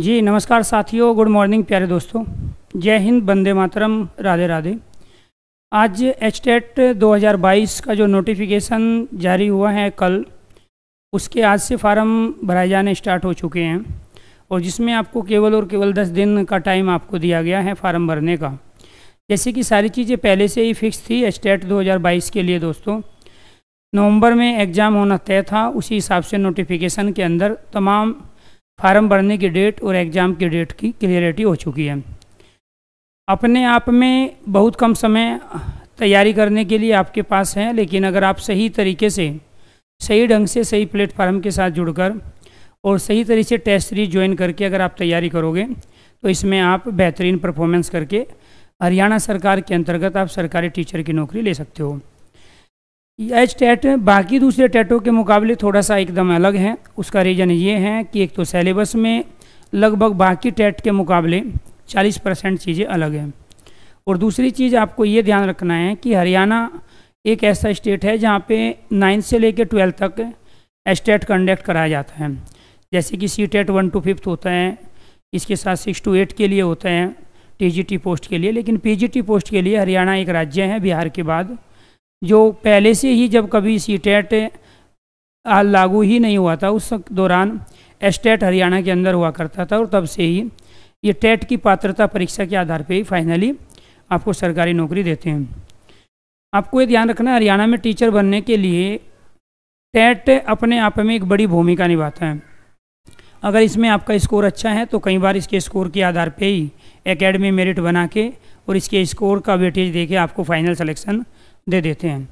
जी नमस्कार साथियों good morning प्यारे दोस्तों जय हिंद बंदे मातरम राधे राधे आज एच 2022 दो का जो नोटिफिकेशन जारी हुआ है कल उसके आज से फार्म भराए जाने स्टार्ट हो चुके हैं और जिसमें आपको केवल और केवल दस दिन का टाइम आपको दिया गया है फार्म भरने का जैसे कि सारी चीज़ें पहले से ही फिक्स थी एच 2022 दो के लिए दोस्तों नवंबर में एग्ज़ाम होना तय था उसी हिसाब से नोटिफिकेशन के अंदर तमाम फार्म भरने की डेट और एग्ज़ाम की डेट की क्लियरिटी हो चुकी है अपने आप में बहुत कम समय तैयारी करने के लिए आपके पास है लेकिन अगर आप सही तरीके से सही ढंग से सही प्लेटफार्म के साथ जुड़कर और सही तरीके से टेस्ट सीरीज ज्वाइन करके अगर आप तैयारी करोगे तो इसमें आप बेहतरीन परफॉर्मेंस करके हरियाणा सरकार के अंतर्गत आप सरकारी टीचर की नौकरी ले सकते हो एच टेट बाकी दूसरे टेटों के मुकाबले थोड़ा सा एकदम अलग है उसका रीज़न ये है कि एक तो सेलेबस में लगभग बाकी टेट के मुकाबले 40 परसेंट चीज़ें अलग हैं और दूसरी चीज़ आपको ये ध्यान रखना है कि हरियाणा एक ऐसा स्टेट है जहाँ पे नाइन्थ से लेकर ट्वेल्थ तक एच टैट कंडक्ट कराया जाता है जैसे कि C TET one to fifth होता है इसके साथ सिक्स टू एट के लिए होता है टी पोस्ट के लिए लेकिन पी पोस्ट के लिए हरियाणा एक राज्य है बिहार के बाद जो पहले से ही जब कभी सीटेट e लागू ही नहीं हुआ था उस दौरान एस्टेट e हरियाणा के अंदर हुआ करता था और तब से ही ये टेट e की पात्रता परीक्षा के आधार पर ही फाइनली आपको सरकारी नौकरी देते हैं आपको ये ध्यान रखना हरियाणा में टीचर बनने के लिए टेट अपने आप में एक बड़ी भूमिका निभाता है अगर इसमें आपका स्कोर अच्छा है तो कई बार इसके स्कोर के आधार पर ही एकेडमी मेरिट बना के और इसके स्कोर का वेटेज देके आपको फाइनल सिलेक्शन दे देते हैं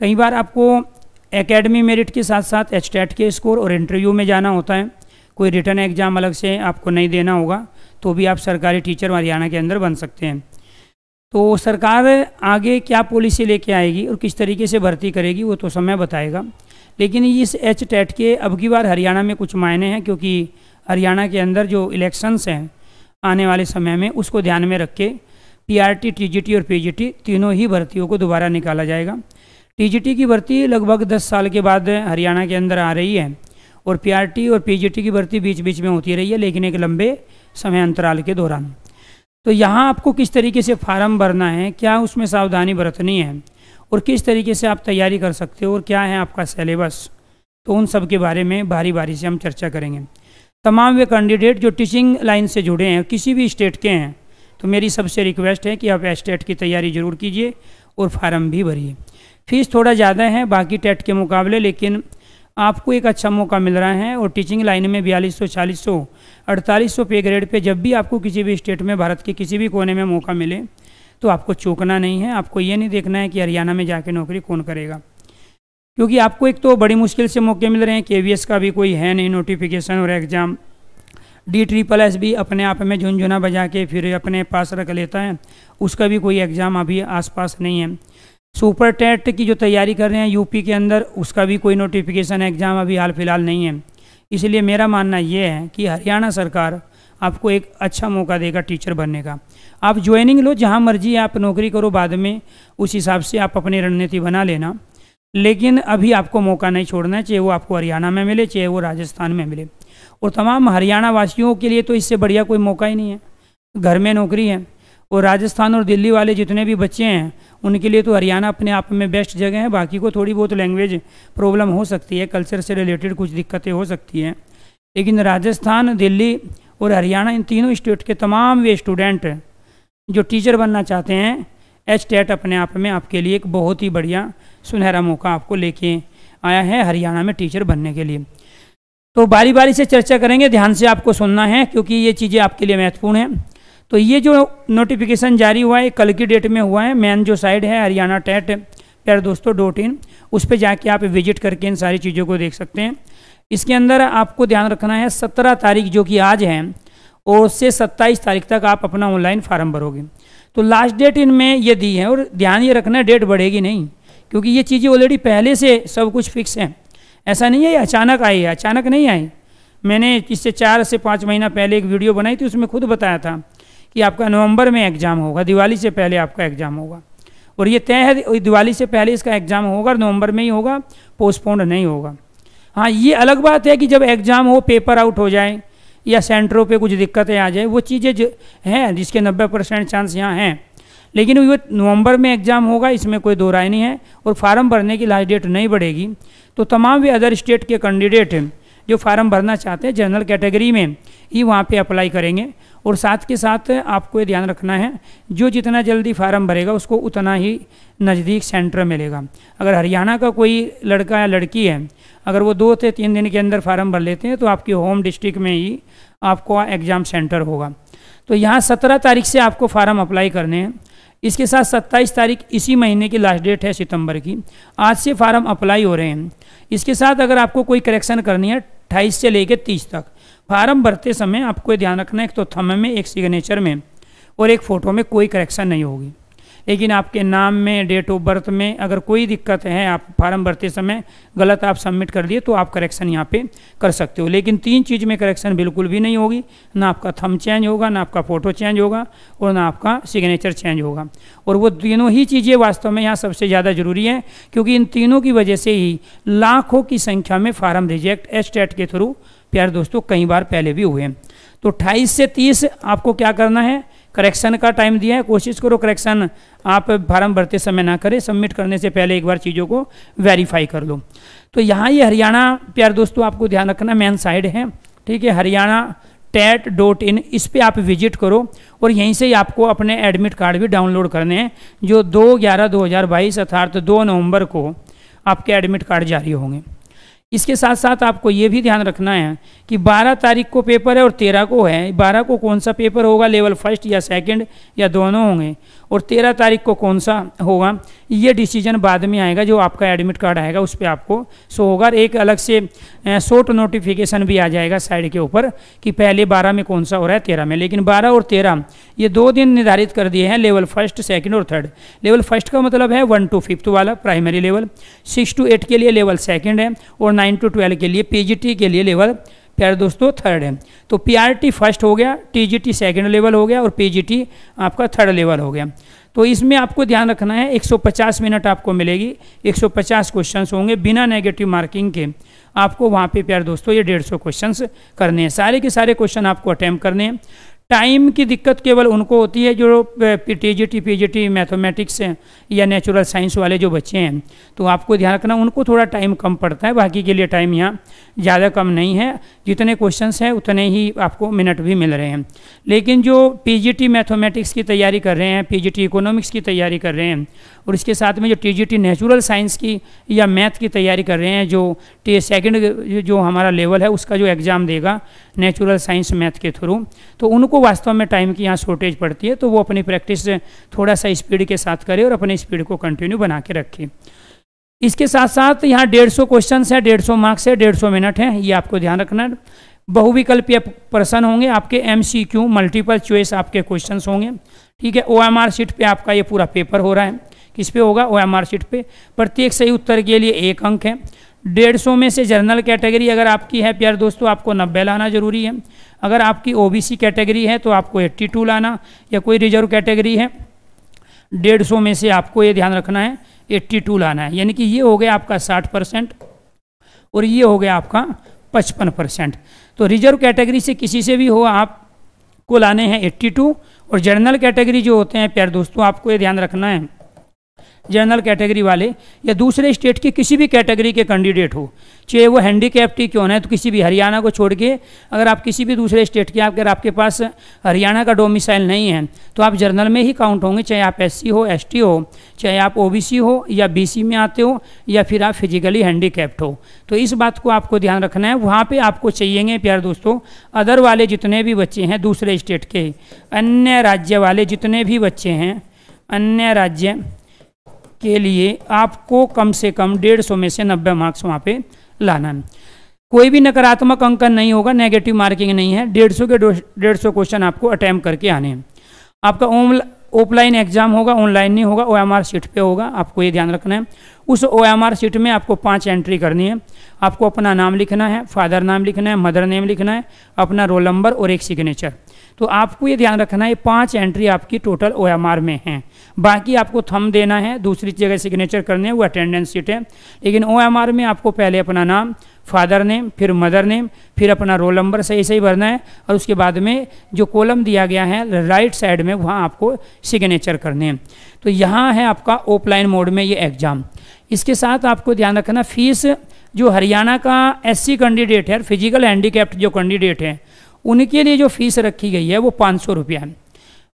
कई बार आपको एकेडमी मेरिट के साथ साथ एच के स्कोर और इंटरव्यू में जाना होता है कोई रिटर्न एग्ज़ाम अलग से आपको नहीं देना होगा तो भी आप सरकारी टीचर हरियाणा के अंदर बन सकते हैं तो सरकार आगे क्या पॉलिसी लेके आएगी और किस तरीके से भर्ती करेगी वो तो समय बताएगा लेकिन इस एच के अब की बार हरियाणा में कुछ मायने हैं क्योंकि हरियाणा के अंदर जो इलेक्शंस हैं आने वाले समय में उसको ध्यान में रख के पीआरटी टीजीटी और पीजीटी तीनों ही भर्तियों को दोबारा निकाला जाएगा टीजीटी की भर्ती लगभग 10 साल के बाद हरियाणा के अंदर आ रही है और पीआरटी और पीजीटी की भर्ती बीच बीच में होती रही है लेकिन एक लंबे समय अंतराल के दौरान तो यहाँ आपको किस तरीके से फार्म भरना है क्या उसमें सावधानी बरतनी है और किस तरीके से आप तैयारी कर सकते हो और क्या है आपका सिलेबस तो उन सब के बारे में भारी बारी से हम चर्चा करेंगे तमाम वे कैंडिडेट जो टीचिंग लाइन से जुड़े हैं किसी भी स्टेट के हैं तो मेरी सबसे रिक्वेस्ट है कि आप टेट की तैयारी ज़रूर कीजिए और फार्म भी भरिए फीस थोड़ा ज़्यादा है बाकी टेट के मुकाबले लेकिन आपको एक अच्छा मौका मिल रहा है और टीचिंग लाइन में बयालीस सौ चालीस सौ अड़तालीस सौ पे ग्रेड पे जब भी आपको किसी भी स्टेट में भारत के किसी भी कोने में मौका मिले तो आपको चूकना नहीं है आपको ये नहीं देखना है कि हरियाणा में जाके नौकरी कौन करेगा क्योंकि आपको एक तो बड़ी मुश्किल से मौके मिल रहे हैं के का भी कोई है नहीं नोटिफिकेशन और एग्ज़ाम डी ट्रिपल एस भी अपने आप में झुंझुना बजा के फिर अपने पास रख लेता है उसका भी कोई एग्ज़ाम अभी आसपास नहीं है सुपर टेट की जो तैयारी कर रहे हैं यूपी के अंदर उसका भी कोई नोटिफिकेशन एग्ज़ाम अभी हाल फिलहाल नहीं है इसलिए मेरा मानना यह है कि हरियाणा सरकार आपको एक अच्छा मौका देगा टीचर बनने का आप ज्वाइनिंग लो जहाँ मर्जी आप नौकरी करो बाद में उस हिसाब से आप अपनी रणनीति बना लेना लेकिन अभी आपको मौका नहीं छोड़ना है चाहे वो आपको हरियाणा में मिले चाहे वो राजस्थान में मिले और तमाम हरियाणा वासियों के लिए तो इससे बढ़िया कोई मौका ही नहीं है घर में नौकरी है और राजस्थान और दिल्ली वाले जितने भी बच्चे हैं उनके लिए तो हरियाणा अपने आप में बेस्ट जगह है बाकी को थोड़ी बहुत लैंग्वेज प्रॉब्लम हो सकती है कल्चर से रिलेटेड कुछ दिक्कतें हो सकती हैं लेकिन राजस्थान दिल्ली और हरियाणा इन तीनों स्टेट के तमाम वे स्टूडेंट जो टीचर बनना चाहते हैं एच टेट अपने आप में आपके लिए एक बहुत ही बढ़िया सुनहरा मौका आपको लेके आया है हरियाणा में टीचर बनने के लिए तो बारी बारी से चर्चा करेंगे ध्यान से आपको सुनना है क्योंकि ये चीज़ें आपके लिए महत्वपूर्ण हैं तो ये जो नोटिफिकेशन जारी हुआ है कल की डेट में हुआ है मेन जो साइड है हरियाणा टेट प्यार दोस्तों डॉट इन उस पर जाके आप विजिट करके इन सारी चीज़ों को देख सकते हैं इसके अंदर आपको ध्यान रखना है सत्रह तारीख जो कि आज है और से सत्ताईस तारीख तक आप अपना ऑनलाइन फार्म भरोगे तो लास्ट डेट इनमें ये दी है और ध्यान ये रखना डेट बढ़ेगी नहीं क्योंकि ये चीज़ें ऑलरेडी पहले से सब कुछ फिक्स हैं ऐसा नहीं है अचानक आई है अचानक नहीं आई मैंने इससे चार से पाँच महीना पहले एक वीडियो बनाई थी उसमें खुद बताया था कि आपका नवंबर में एग्ज़ाम होगा दिवाली से पहले आपका एग्ज़ाम होगा और ये तय है दिवाली से पहले इसका एग्ज़ाम होगा नवंबर में ही होगा पोस्टपोन्ड नहीं होगा हाँ ये अलग बात है कि जब एग्ज़ाम हो पेपर आउट हो जाए या सेंटरों पे कुछ दिक्कतें आ जाए वो चीज़ें जो हैं जिसके 90 परसेंट चांस यहाँ हैं लेकिन वो नवंबर में एग्ज़ाम होगा इसमें कोई दो राय नहीं है और फार्म भरने की लास्ट डेट नहीं बढ़ेगी तो तमाम भी अदर स्टेट के कैंडिडेट हैं जो फार्म भरना चाहते हैं जनरल कैटेगरी में ही वहाँ पे अप्लाई करेंगे और साथ के साथ आपको ये ध्यान रखना है जो जितना जल्दी फार्म भरेगा उसको उतना ही नज़दीक सेंटर मिलेगा अगर हरियाणा का कोई लड़का या लड़की है अगर वो दो से तीन दिन के अंदर फार्म भर लेते हैं तो आपकी होम डिस्ट्रिक्ट में ही आपको एग्ज़ाम सेंटर होगा तो यहाँ सत्रह तारीख से आपको फार्म अप्लाई करने हैं इसके साथ 27 तारीख इसी महीने की लास्ट डेट है सितंबर की आज से फार्म अप्लाई हो रहे हैं इसके साथ अगर आपको कोई करेक्शन करनी है अट्ठाईस से लेकर तीस तक फार्म भरते समय आपको ध्यान रखना है एक तो थम में एक सिग्नेचर में और एक फ़ोटो में कोई करेक्शन नहीं होगी लेकिन आपके नाम में डेट ऑफ बर्थ में अगर कोई दिक्कत है आप फार्म भरते समय गलत आप सबमिट कर दिए तो आप करेक्शन यहाँ पे कर सकते हो लेकिन तीन चीज़ में करेक्शन बिल्कुल भी नहीं होगी ना आपका थम चेंज होगा ना आपका फ़ोटो चेंज होगा और ना आपका सिग्नेचर चेंज होगा और वो तीनों ही चीज़ें वास्तव में यहाँ सबसे ज़्यादा ज़रूरी है क्योंकि इन तीनों की वजह से ही लाखों की संख्या में फार्म रिजेक्ट एस्टेट के थ्रू प्यार दोस्तों कई बार पहले भी हुए हैं तो अट्ठाईस से तीस आपको क्या करना है करेक्शन का टाइम दिया है कोशिश करो करेक्शन आप फार्म भरते समय ना करें सबमिट करने से पहले एक बार चीज़ों को वेरीफाई कर लो तो यहाँ ये हरियाणा प्यार दोस्तों आपको ध्यान रखना मेन साइड है ठीक है हरियाणा टैट डॉट इन इस पर आप विजिट करो और यहीं से ही आपको अपने एडमिट कार्ड भी डाउनलोड करने हैं जो दो ग्यारह दो हज़ार बाईस अर्थात दो नवंबर को आपके एडमिट कार्ड जारी होंगे इसके साथ साथ आपको ये भी ध्यान रखना है कि 12 तारीख को पेपर है और 13 को है 12 को कौन सा पेपर होगा लेवल फर्स्ट या सेकंड या दोनों होंगे और तेरह तारीख को कौन सा होगा ये डिसीजन बाद में आएगा जो आपका एडमिट कार्ड आएगा उस पर आपको सो होगा एक अलग से शॉर्ट नोटिफिकेशन भी आ जाएगा साइड के ऊपर कि पहले बारह में कौन सा हो रहा है तेरह में लेकिन बारह और तेरह ये दो दिन निर्धारित कर दिए हैं लेवल फर्स्ट सेकेंड और थर्ड लेवल फर्स्ट का मतलब है वन टू फिफ्थ वाला primary level six to eight के लिए लेवल सेकेंड है और नाइन टू ट्वेल्व के लिए पी के लिए लेवल प्यारे दोस्तों थर्ड है तो पीआरटी फर्स्ट हो गया टीजीटी सेकंड लेवल हो गया और पीजीटी आपका थर्ड लेवल हो गया तो इसमें आपको ध्यान रखना है 150 मिनट आपको मिलेगी 150 क्वेश्चंस होंगे बिना नेगेटिव मार्किंग के आपको वहाँ पे प्यार दोस्तों ये डेढ़ सौ क्वेश्चन करने हैं सारे के सारे क्वेश्चन आपको अटैम्प्ट करने हैं टाइम की दिक्कत केवल उनको होती है जो T G T P G T mathematics या नेचुरल साइंस वाले जो बच्चे हैं तो आपको ध्यान रखना उनको थोड़ा टाइम कम पड़ता है बाकी के लिए टाइम यहाँ ज़्यादा कम नहीं है जितने क्वेश्चंस हैं उतने ही आपको मिनट भी मिल रहे हैं लेकिन जो पी जी टी मैथमेटिक्स की तैयारी कर रहे हैं पी जी टी इकोनॉमिक्स की तैयारी कर रहे हैं और इसके साथ में जो T G T natural science की या मैथ की तैयारी कर रहे हैं जो टी सेकेंड जो हमारा लेवल है उसका जो एग्ज़ाम देगा नेचुरल साइंस मैथ के थ्रू तो उनको को वास्तव में टाइम की यहाँ शॉर्टेज पड़ती है तो वो अपनी प्रैक्टिस थोड़ा सा स्पीड के साथ करे और अपने स्पीड को कंटिन्यू बना के रखे इसके साथ साथ यहाँ डेढ़ सौ क्वेश्चन है डेढ़ सौ मार्क्स है डेढ़ सौ मिनट है ये आपको ध्यान रखना बहुविकल्पीय प्रश्न होंगे आपके M C Q multiple choice आपके क्वेश्चन होंगे ठीक है ओ एम आर सीट पर आपका ये पूरा पेपर हो रहा है किस पे होगा ओ एम आर सीट पे प्रत्येक सही उत्तर के लिए एक अंक है डेढ़ सौ में से जनरल कैटेगरी अगर आपकी है प्यार दोस्तों आपको नब्बे लाना ज़रूरी है अगर आपकी ओबीसी कैटेगरी है तो आपको एट्टी टू लाना या कोई रिजर्व कैटेगरी है डेढ़ सौ में से आपको ये ध्यान रखना है एट्टी टू लाना है यानी कि ये हो गया आपका साठ परसेंट और ये हो गया आपका पचपन परसेंट तो रिजर्व कैटेगरी से किसी से भी हो आप को लाने हैं एट्टी टू और जर्नल कैटेगरी जो होते हैं प्यार दोस्तों आपको ये ध्यान रखना है जनरल कैटेगरी वाले या दूसरे स्टेट के किसी भी कैटेगरी के कैंडिडेट हो चाहे वो कैप्ट ही क्यों ना है तो किसी भी हरियाणा को छोड़ के अगर आप किसी भी दूसरे स्टेट के अगर आपके पास हरियाणा का डोमिसाइल नहीं है तो आप जनरल में ही काउंट होंगे चाहे आप एस हो एस हो चाहे आप ओ हो या बी में आते हो या फिर आप फिजिकली हैंडीकैप्ट हो तो इस बात को आपको ध्यान रखना है वहाँ पर आपको चाहिएंगे प्यार दोस्तों अदर वाले जितने भी बच्चे हैं दूसरे स्टेट के अन्य राज्य वाले जितने भी बच्चे हैं अन्य राज्य के लिए आपको कम से कम डेढ़ सौ में से नब्बे मार्क्स वहाँ पे लाना है कोई भी नकारात्मक अंकन नहीं होगा नेगेटिव मार्किंग नहीं है डेढ़ सौ के डेढ़ सौ क्वेश्चन आपको अटैम्प करके आने हैं आपका ऑफलाइन एग्जाम होगा ऑनलाइन नहीं होगा ओ एम सीट पर होगा आपको ये ध्यान रखना है उस ओ एम सीट में आपको पाँच एंट्री करनी है आपको अपना नाम लिखना है फादर नाम लिखना है मदर नेम लिखना है अपना रोल नंबर और एक सिग्नेचर तो आपको ये ध्यान रखना है पांच एंट्री आपकी टोटल ओ में हैं बाकी आपको थम देना है दूसरी जगह सिग्नेचर करने हैं वो अटेंडेंस सीट है लेकिन ओ में आपको पहले अपना नाम फादर नेम फिर मदर नेम फिर अपना रोल नंबर सही सही भरना है और उसके बाद में जो कॉलम दिया गया है राइट साइड में वहाँ आपको सिग्नेचर करने हैं तो यहाँ है आपका ऑफलाइन मोड में ये एग्ज़ाम इसके साथ आपको ध्यान रखना फीस जो हरियाणा का एससी कैंडिडेट है फिजिकल हैंडीकैप्ट जो कैंडिडेट है उनके लिए जो फीस रखी गई है वो पाँच सौ रुपया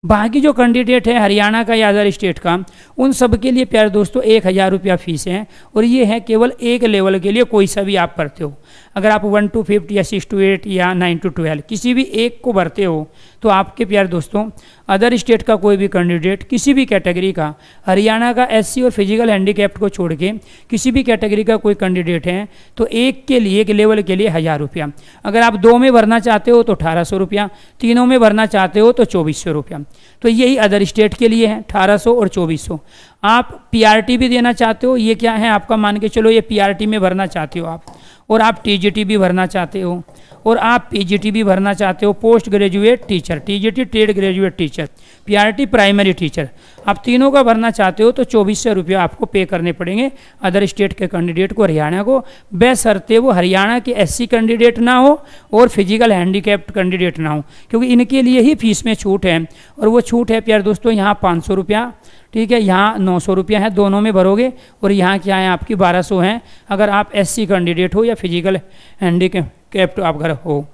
बाकी जो कैंडिडेट है हरियाणा का या अदर स्टेट का उन सब के लिए प्यारे दोस्तों एक हज़ार रुपया फीस है और ये है केवल एक लेवल के लिए कोई सा भी आप करते हो अगर आप वन टू फिफ्थ या सिक्स टू एट या नाइन टू ट्वेल्व किसी भी एक को भरते हो तो आपके प्यार दोस्तों अदर स्टेट का कोई भी कैंडिडेट किसी भी कैटेगरी का हरियाणा का एस और फिजिकल हैंडीकैप्ट को छोड़ के किसी भी कैटेगरी का कोई कैंडिडेट है तो एक के लिए एक लेवल के लिए हज़ार रुपया अगर आप दो में भरना चाहते हो तो अठारह सौ रुपया तीनों में भरना चाहते हो तो चौबीस सौ रुपया तो यही अदर स्टेट के लिए है अठारह सौ और चौबीस सौ आप पीआरटी भी देना चाहते हो ये क्या है आपका मान के चलो ये पीआरटी में भरना चाहते हो आप और आप टी भी भरना चाहते हो और आप पीजीटी भी भरना चाहते हो post graduate teacher TGT trade graduate teacher PRT primary teacher आप तीनों का भरना चाहते हो तो चौबीस सौ रुपये आपको पे करने पड़ेंगे अदर स्टेट के कैंडिडेट को हरियाणा को बेसरते वो हरियाणा के एस कैंडिडेट ना हो और फिजिकल हैंडीकैप्ड कैंडिडेट ना हो क्योंकि इनके लिए ही फीस में छूट है और वो छूट है प्यार दोस्तों यहाँ पाँच सौ रुपया ठीक है यहाँ नौ सौ रुपया है दोनों में भरोगे और यहाँ क्या है आपकी बारह सौ है अगर आप एससी कैंडिडेट हो या फिजिकल हैंडी कैप्ट आप घर हो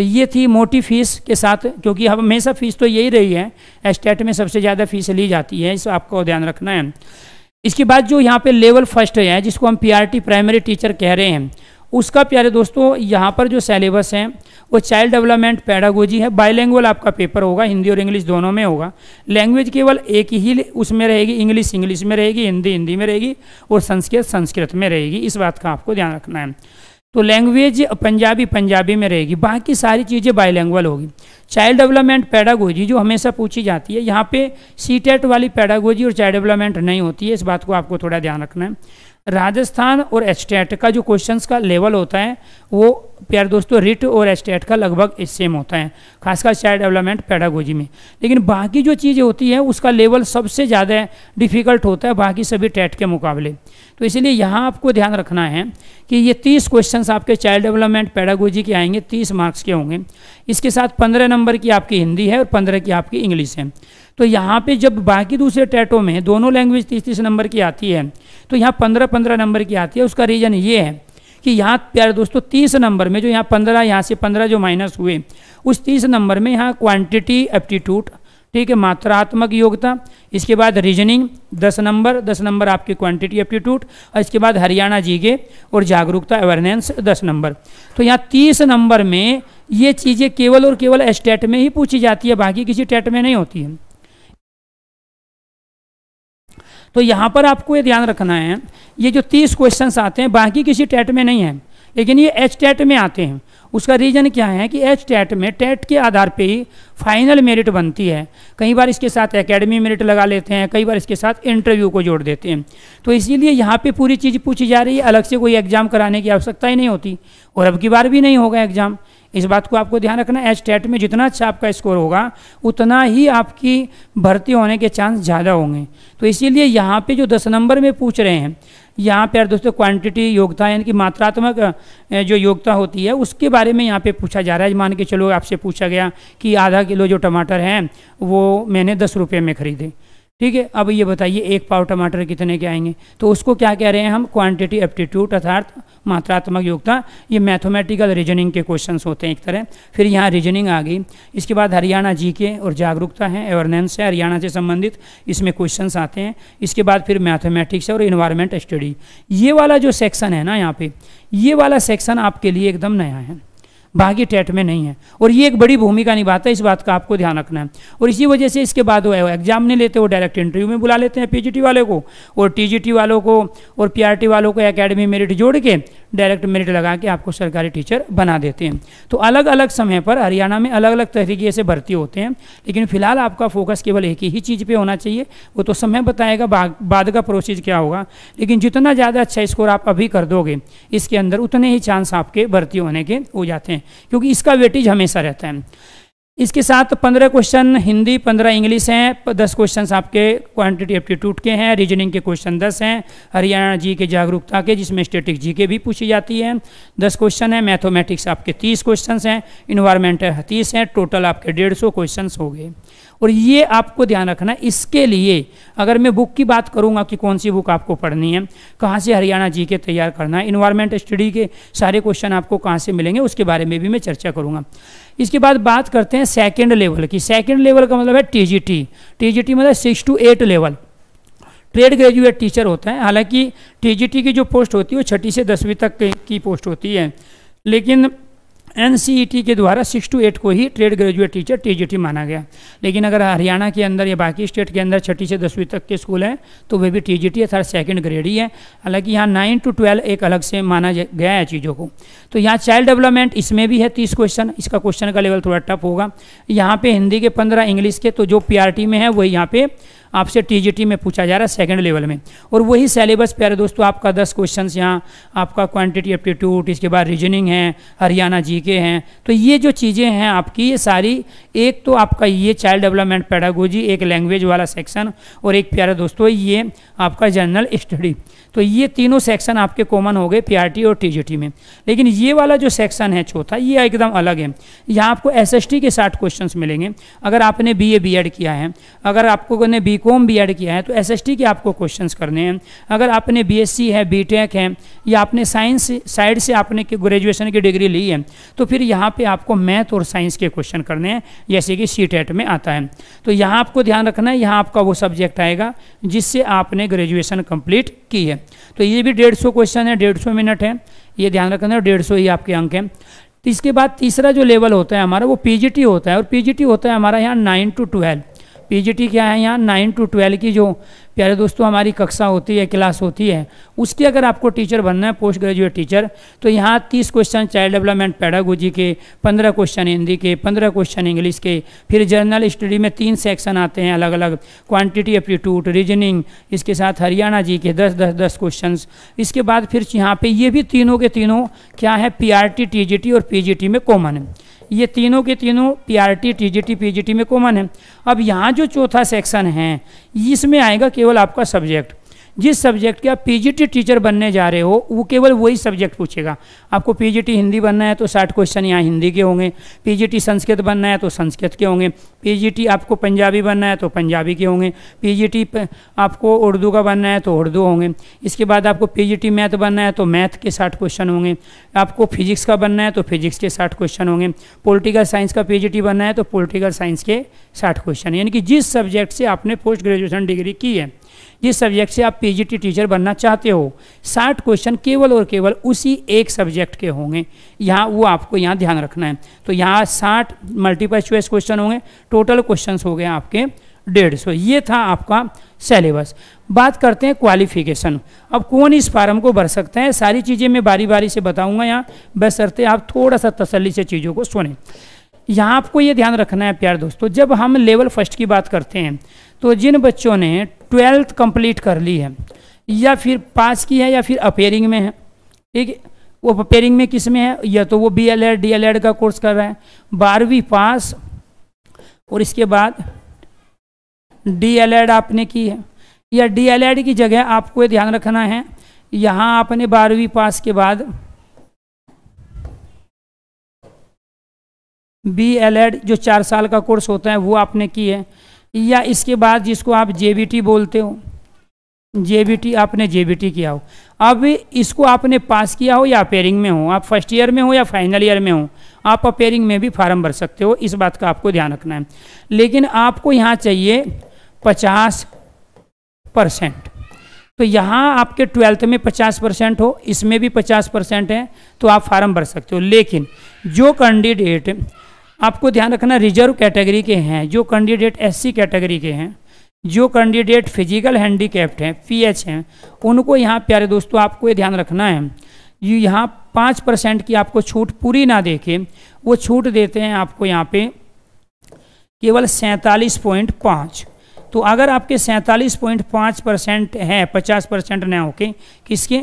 तो ये थी मोटी फीस के साथ क्योंकि हम हमेशा फीस तो यही रही है एस्टेट में सबसे ज़्यादा फीस ली जाती है इस आपको ध्यान रखना है इसके बाद जो यहाँ पे लेवल फर्स्ट है जिसको हम पीआरटी प्राइमरी टीचर कह रहे हैं उसका प्यारे दोस्तों यहाँ पर जो सेलेबस है वो चाइल्ड डेवलपमेंट पैडागोजी है बायलैंग्वल आपका पेपर होगा हिंदी और इंग्लिश दोनों में होगा लैंग्वेज केवल एक ही उसमें रहेगी इंग्लिश इंग्लिश में रहेगी हिंदी हिंदी में रहेगी और संस्कृत संस्कृत में रहेगी इस बात का आपको ध्यान रखना है तो लैंग्वेज पंजाबी पंजाबी में रहेगी बाकी सारी चीज़ें बाईलैंग्वल होगी चाइल्ड डेवलपमेंट पैडागोजी जो हमेशा पूछी जाती है यहाँ पे सी टेट e वाली पैडागोजी और चाइल्ड डेवलपमेंट नहीं होती है इस बात को आपको थोड़ा ध्यान रखना है राजस्थान और एच e का जो क्वेश्चंस का लेवल होता है वो प्यार दोस्तों रिट और एस्टेट का लगभग सेम होता है खासकर चाइल्ड डेवलपमेंट पैडागोजी में लेकिन बाकी जो चीज़ें होती हैं उसका लेवल सबसे ज़्यादा डिफ़िकल्ट होता है बाकी सभी टेट के मुकाबले तो इसीलिए यहाँ आपको ध्यान रखना है कि ये तीस क्वेश्चन आपके चाइल्ड डेवलपमेंट पैडागोजी के आएंगे तीस मार्क्स के होंगे इसके साथ पंद्रह नंबर की आपकी हिंदी है और पंद्रह की आपकी इंग्लिश है तो यहाँ पे जब बाकी दूसरे टैटों में दोनों लैंग्वेज तीस तीस नंबर की आती है तो यहाँ पंद्रह पंद्रह नंबर की आती है उसका रीज़न ये है कि यहाँ प्यारे दोस्तों तीस नंबर में जो यहाँ पंद्रह यहाँ से पंद्रह जो माइनस हुए उस तीस नंबर में यहाँ क्वांटिटी एप्टीट्यूड ठीक है मात्रात्मक योग्यता इसके बाद रीजनिंग दस नंबर दस नंबर आपकी क्वांटिटी एप्टीट्यूड और इसके बाद हरियाणा जीके और जागरूकता अवेयरनेस दस नंबर तो यहाँ तीस नंबर में ये चीज़ें केवल और केवल स्टेट में ही पूछी जाती है बाकी किसी टेट में नहीं होती है तो यहाँ पर आपको ये ध्यान रखना है ये जो तीस क्वेश्चंस आते हैं बाकी किसी टेट में नहीं है लेकिन ये एच टेट में आते हैं उसका रीज़न क्या है कि एच टेट में टेट के आधार पे ही फाइनल मेरिट बनती है कई बार इसके साथ एकेडमी मेरिट लगा लेते हैं कई बार इसके साथ इंटरव्यू को जोड़ देते हैं तो इसीलिए यहाँ पे पूरी चीज़ पूछी जा रही है अलग से कोई एग्ज़ाम कराने की आवश्यकता ही नहीं होती और अब की बार भी नहीं होगा एग्ज़ाम इस बात को आपको ध्यान रखना है टेट में जितना अच्छा आपका स्कोर होगा उतना ही आपकी भर्ती होने के चांस ज़्यादा होंगे तो इसीलिए यहाँ पे जो दस नंबर में पूछ रहे हैं यहाँ पर दोस्तों क्वांटिटी योग्यता यानी कि मात्रात्मक जो योग्यता होती है उसके बारे में यहाँ पे पूछा जा रहा है मान के चलो आपसे पूछा गया कि आधा किलो जो टमाटर हैं वो मैंने दस रुपये में खरीदे ठीक है अब ये बताइए एक पाव टमाटर कितने के आएंगे तो उसको क्या कह रहे हैं हम क्वांटिटी एप्टीट्यूड अर्थात मात्रात्मक योग्यता ये मैथमेटिकल रीजनिंग के क्वेश्चन होते हैं एक तरह फिर यहाँ रीजनिंग आ गई इसके बाद हरियाणा जी के और जागरूकता है अवेयरनेस है हरियाणा से संबंधित इसमें क्वेश्चन आते हैं इसके बाद फिर मैथमेटिक्स और इन्वायरमेंट स्टडी ये वाला जो सेक्शन है ना यहाँ पर ये वाला सेक्शन आपके लिए एकदम नया है बागी टेट में नहीं है और ये एक बड़ी भूमिका निभाता है इस बात का आपको ध्यान रखना है और इसी वजह से इसके बाद वो एग्जाम नहीं लेते वो डायरेक्ट इंटरव्यू में बुला लेते हैं पीजीटी वाले को और टीजीटी वालों को और पीआरटी वालों को एकेडमी मेरिट जोड़ के डायरेक्ट मेरिट लगा के आपको सरकारी टीचर बना देते हैं तो अलग अलग समय पर हरियाणा में अलग अलग तरीके से भर्ती होते हैं लेकिन फिलहाल आपका फोकस केवल एक ही चीज़ पर होना चाहिए वो तो समय बताएगा बाद का प्रोसेस क्या होगा लेकिन जितना ज़्यादा अच्छा स्कोर आप अभी कर दोगे इसके अंदर उतने ही चांस आपके भर्ती होने के हो जाते हैं हैं क्योंकि इसका वेटेज हमेशा रहता है इसके साथ पंद्रह क्वेश्चन हिंदी पंद्रह इंग्लिश हैं दस क्वेश्चन आपके क्वांटिटी एप्टीट्यूड के हैं रीजनिंग के क्वेश्चन दस हैं हरियाणा जी के जागरूकता के जिसमें स्टेटिक जी के भी पूछी जाती है दस क्वेश्चन हैं मैथोमेटिक्स आपके तीस क्वेश्चन हैं इन्वायरमेंटल तीस हैं टोटल आपके डेढ़ सौ क्वेश्चन हो गए और ये आपको ध्यान रखना इसके लिए अगर मैं बुक की बात करूँगा कि कौन सी बुक आपको पढ़नी है कहाँ से हरियाणा जी के तैयार करना है इन्वायरमेंट स्टडी के सारे क्वेश्चन आपको कहाँ से मिलेंगे उसके बारे में भी मैं चर्चा करूँगा इसके बाद बात करते हैं सेकेंड लेवल की सेकेंड लेवल का मतलब है T G T T G T मतलब six to eight level trained graduate teacher होता है हालांकि टीजीटी की जो पोस्ट होती है वो छठी से दसवीं तक की पोस्ट होती है लेकिन एन के द्वारा सिक्स टू एट को ही ट्रेड ग्रेजुएट टीचर टी माना गया लेकिन अगर हरियाणा के अंदर या बाकी स्टेट के अंदर छठी से दसवीं तक के स्कूल हैं तो वे भी टी जी टी अर्थात सेकेंड ग्रेड ही है हालांकि यहाँ नाइन टू ट्वेल्व एक अलग से माना गया है चीज़ों को तो यहाँ चाइल्ड डेवलपमेंट इसमें भी है तीस क्वेश्चन इसका क्वेश्चन का लेवल थोड़ा टफ होगा यहाँ पर हिंदी के पंद्रह इंग्लिश के तो जो पी में है वही यहाँ पर आपसे टीजीटी में पूछा जा रहा है सेकेंड लेवल में और वही सिलेबस प्यारे दोस्तों आपका दस क्वेश्चन यहाँ आपका क्वान्टिटी एप्टीट्यूड इसके बाद रीजनिंग है हरियाणा जी के हैं तो ये जो चीज़ें हैं आपकी ये सारी एक तो आपका ये चाइल्ड डेवलपमेंट पैडागोजी एक लैंग्वेज वाला सेक्शन और एक प्यारे दोस्तों ये आपका जनरल स्टडी तो ये तीनों सेक्शन आपके कॉमन हो गए पीआरटी और टीजीटी में लेकिन ये वाला जो सेक्शन है चौथा ये एकदम अलग है यहाँ आपको एसएसटी के साठ क्वेश्चंस मिलेंगे अगर आपने बीए बीएड किया है अगर आपको ने बी बीकॉम बीएड किया है तो एसएसटी के आपको क्वेश्चंस करने हैं अगर आपने बीएससी है बीटेक है या आपने साइंस साइड से आपने ग्रेजुएशन की डिग्री ली है तो फिर यहाँ पे आपको मैथ और साइंस के क्वेश्चन करने हैं जैसे कि सी में आता है तो यहाँ आपको ध्यान रखना है यहाँ आपका वो सब्जेक्ट आएगा जिससे आपने ग्रेजुएशन कम्प्लीट की है तो ये भी डेढ़ क्वेश्चन है डेढ़ मिनट है ये ध्यान रखना है डेढ़ ही आपके अंक हैं इसके बाद तीसरा जो लेवल होता है हमारा वो पीजीटी होता है और पीजीटी होता है हमारा यहाँ नाइन टू ट्वेल्व पीजीटी क्या है यहाँ नाइन टू ट्वेल्व की जो प्यारे दोस्तों हमारी कक्षा होती है क्लास होती है उसकी अगर आपको टीचर बनना है पोस्ट ग्रेजुएट टीचर तो यहाँ तीस क्वेश्चन चाइल्ड डेवलपमेंट पैडागोजी के पंद्रह क्वेश्चन हिंदी के पंद्रह क्वेश्चन इंग्लिश के फिर जर्नल स्टडी में तीन सेक्शन आते हैं अलग अलग क्वान्टिटी एप्टीट्यूट रीजनिंग इसके साथ हरियाणा जी के दस दस दस क्वेश्चन इसके बाद फिर यहाँ पर ये भी तीनों के तीनों क्या है P R T T G T और पी जी टी में कॉमन है ये तीनों के तीनों पीआरटी टीजीटी पीजीटी में कॉमन है अब यहाँ जो चौथा सेक्शन है इसमें आएगा केवल आपका सब्जेक्ट जिस सब्जेक्ट के आप पीजीटी टीचर बनने जा रहे हो वो केवल वही सब्जेक्ट पूछेगा आपको पीजीटी हिंदी बनना है तो साठ क्वेश्चन यहाँ हिंदी के होंगे पीजीटी संस्कृत बनना है तो संस्कृत के होंगे पीजीटी आपको पंजाबी बनना है तो पंजाबी के होंगे पीजीटी आपको उर्दू का बनना है तो उर्दू होंगे इसके बाद आपको पीजीटी मैथ बनना है तो मैथ के साठ क्वेश्चन होंगे आपको फिजिक्स का बनना है तो फिजिक्स के साठ क्वेश्चन होंगे पोलिटिकल साइंस का पी बनना है तो पोलिटिकल साइंस के साठ क्वेश्चन यानी कि जिस सब्जेक्ट से आपने पोस्ट ग्रेजुएशन डिग्री की है जिस सब्जेक्ट से आप पीजीटी टीचर बनना चाहते हो साठ क्वेश्चन केवल और केवल उसी एक सब्जेक्ट के होंगे यहाँ वो आपको यहाँ ध्यान रखना है तो यहाँ साठ मल्टीपल चॉइस क्वेश्चन होंगे टोटल क्वेश्चन हो गए आपके डेढ़ सौ ये था आपका सेलेबस बात करते हैं क्वालिफिकेशन अब कौन इस फार्म को भर सकते हैं सारी चीज़ें मैं बारी बारी से बताऊंगा यहाँ बस सरते आप थोड़ा सा तसल्ली से चीज़ों को सुने यहाँ आपको ये ध्यान रखना है प्यार दोस्तों जब हम लेवल फर्स्ट की बात करते हैं तो जिन बच्चों ने ट्वेल्थ कंप्लीट कर ली है या फिर पास की है या फिर अपेयरिंग में है ठीक है वो अपेयरिंग में किस में है या तो वो B El Ed D El Ed का कोर्स कर रहा है बारहवीं पास और इसके बाद डी एल एड आपने की है या डी एल एड की जगह आपको ये ध्यान रखना है यहाँ आपने बारहवीं पास के बाद बी एल एड जो चार साल का कोर्स होता है वो आपने की है या इसके बाद जिसको आप जे बोलते हो जे आपने जे किया हो अब इसको आपने पास किया हो या अपेयरिंग में हो आप फर्स्ट ईयर में हो या फाइनल ईयर में हो आप अपेयरिंग में भी फार्म भर सकते हो इस बात का आपको ध्यान रखना है लेकिन आपको यहाँ चाहिए पचास परसेंट तो यहाँ आपके ट्वेल्थ में पचास परसेंट हो इसमें भी पचास परसेंट है तो आप फार्म भर सकते हो लेकिन जो कैंडिडेट आपको ध्यान रखना रिजर्व कैटेगरी के हैं जो कैंडिडेट एससी कैटेगरी के हैं जो कैंडिडेट फिजिकल हैंडीकैप्ड हैं पीएच हैं उनको यहाँ प्यारे दोस्तों आपको ये ध्यान रखना है ये यहाँ पाँच परसेंट की आपको छूट पूरी ना के वो छूट देते हैं आपको यहाँ पे केवल सैंतालीस पॉइंट पाँच तो अगर आपके सैंतालीस पॉइंट पाँच परसेंट हैं पचास परसेंट ना होके किसके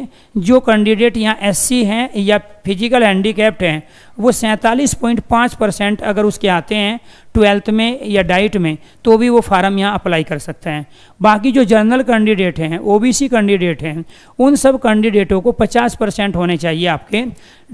जो कैंडिडेट यहाँ एससी हैं या फिजिकल हैंडीकैप्ड हैं वो सैंतालीस पॉइंट पाँच परसेंट अगर उसके आते हैं ट्वेल्थ में या डाइट में तो भी वो फार्म यहाँ अप्लाई कर सकते हैं बाकी जो जनरल कैंडिडेट हैं ओबीसी कैंडिडेट हैं उन सब कैंडिडेटों को पचास परसेंट होने चाहिए आपके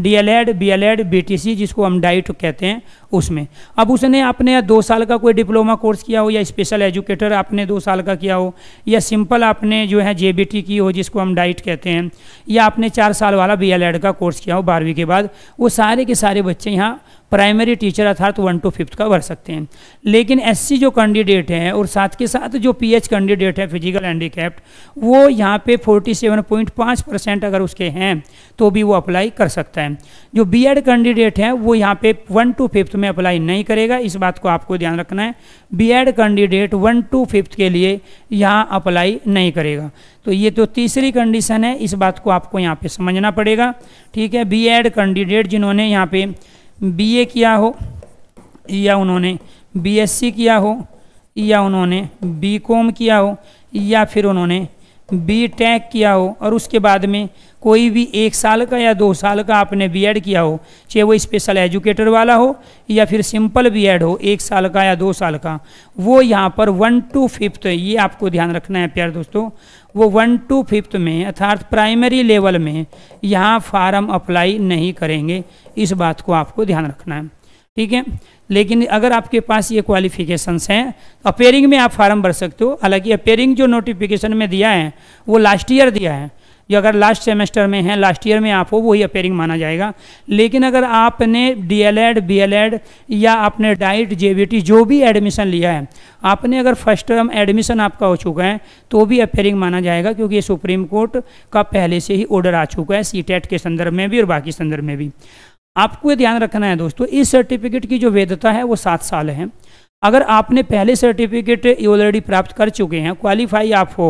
डीएलएड बीएलएड बीटीसी जिसको हम डाइट कहते हैं उसमें अब उसने आपने दो साल का कोई डिप्लोमा कोर्स किया हो या स्पेशल एजुकेटर आपने दो साल का किया हो या सिंपल आपने जो है जे की हो जिसको हम डाइट कहते हैं या आपने चार साल वाला बी का कोर्स किया हो बारहवीं के बाद वो सारे के सारे सारे बच्चे यहाँ प्राइमरी टीचर अर्थात वन टू फिफ्थ का भर सकते हैं लेकिन एससी जो कैंडिडेट हैं और साथ के साथ जो पीएच कैंडिडेट है फिजिकल हैंडीकैप्ड वो यहाँ पे 47.5 परसेंट अगर उसके हैं तो भी वो अप्लाई कर सकता है जो बीएड कैंडिडेट हैं वो यहाँ पे वन टू फिफ्थ में अप्लाई नहीं करेगा इस बात को आपको ध्यान रखना है B candidate one to fifth के लिए यहाँ अप्लाई नहीं करेगा तो ये तो तीसरी कंडीशन है इस बात को आपको यहाँ पे समझना पड़ेगा ठीक है बीएड कैंडिडेट जिन्होंने यहाँ पे बीए किया हो या उन्होंने बीएससी किया हो या उन्होंने बीकॉम किया हो या फिर उन्होंने बी किया हो और उसके बाद में कोई भी एक साल का या दो साल का आपने बीएड किया हो चाहे वो स्पेशल एजुकेटर वाला हो या फिर सिंपल बीएड हो एक साल का या दो साल का वो यहाँ पर वन टू फिफ्थ ये आपको ध्यान रखना है प्यार दोस्तों वो वन टू फिफ्थ में अर्थात प्राइमरी लेवल में यहाँ फार्म अप्लाई नहीं करेंगे इस बात को आपको ध्यान रखना है ठीक है लेकिन अगर आपके पास ये क्वालिफिकेशंस हैं अपेयरिंग तो में आप फार्म भर सकते हो हालांकि अपेयरिंग जो नोटिफिकेशन में दिया है वो लास्ट ईयर दिया है ये अगर लास्ट सेमेस्टर में है लास्ट ईयर में आप हो वही अपेयरिंग माना जाएगा लेकिन अगर आपने डीएलएड बीएलएड या आपने डाइट जेबीटी जो भी एडमिशन लिया है आपने अगर फर्स्ट टर्म एडमिशन आपका हो चुका है तो भी अपेयरिंग माना जाएगा क्योंकि ये सुप्रीम कोर्ट का पहले से ही ऑर्डर आ चुका है सी के संदर्भ में भी और बाकी संदर्भ में भी आपको ये ध्यान रखना है दोस्तों इस सर्टिफिकेट की जो वैधता है वो सात साल है अगर आपने पहले सर्टिफिकेट ऑलरेडी प्राप्त कर चुके हैं क्वालिफाई आप हो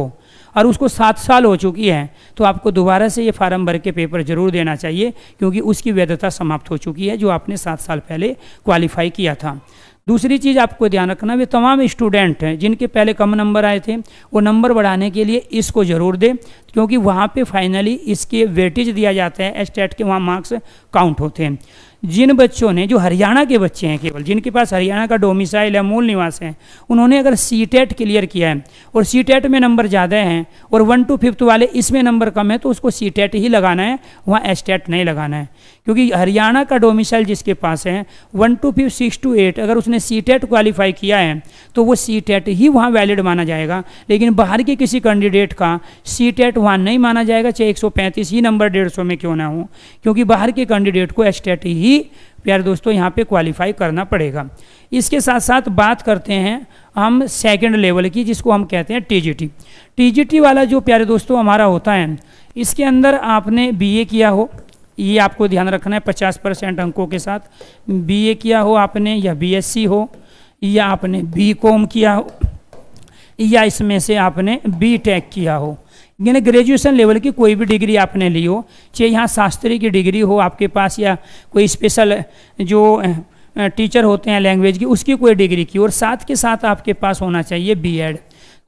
और उसको सात साल हो चुकी है तो आपको दोबारा से ये फार्म भर के पेपर ज़रूर देना चाहिए क्योंकि उसकी वैधता समाप्त हो चुकी है जो आपने सात साल पहले क्वालिफाई किया था दूसरी चीज़ आपको ध्यान रखना वे तमाम स्टूडेंट हैं जिनके पहले कम नंबर आए थे वो नंबर बढ़ाने के लिए इसको ज़रूर दें क्योंकि वहाँ पे फाइनली इसके वेटेज दिया जाता है स्टेट के वहाँ मार्क्स काउंट होते हैं जिन बच्चों ने जो हरियाणा के बच्चे हैं केवल जिनके पास हरियाणा का डोमिसाइल है मूल निवास है उन्होंने अगर सी टेट क्लियर किया है और सी टेट e में नंबर ज़्यादा हैं और वन टू फिफ्थ वाले इसमें नंबर कम है तो उसको सी टेट e ही लगाना है वहाँ एस टेट e नहीं लगाना है क्योंकि हरियाणा का डोमिसाइल जिसके पास है one to fifth six to eight अगर उसने सी टेट क्वालिफाई किया है तो वो सी टेट ही वहाँ वैलिड माना जाएगा लेकिन बाहर के किसी कैंडिडेट का सी टेट वहाँ नहीं माना जाएगा चाहे एक ही नंबर डेढ़ में क्यों ना हो क्योंकि बाहर के कैंडिडेट को टेट ही प्यारे दोस्तों यहाँ पे क्वालिफाई करना पड़ेगा इसके साथ साथ बात करते हैं हम सेकंड लेवल की जिसको हम कहते हैं टीजीटी टीजीटी वाला जो प्यारे दोस्तों हमारा होता है इसके अंदर आपने बीए किया हो ये आपको ध्यान रखना है पचास परसेंट अंकों के साथ बीए किया हो आपने या बीएससी हो या आपने बीकॉम किया हो या इसमें से आपने बी टेक किया हो यानी ग्रेजुएशन लेवल की कोई भी डिग्री आपने ली हो चाहे यहाँ शास्त्री की डिग्री हो आपके पास या कोई स्पेशल जो टीचर होते हैं लैंग्वेज की उसकी कोई डिग्री की और साथ के साथ आपके पास होना चाहिए एड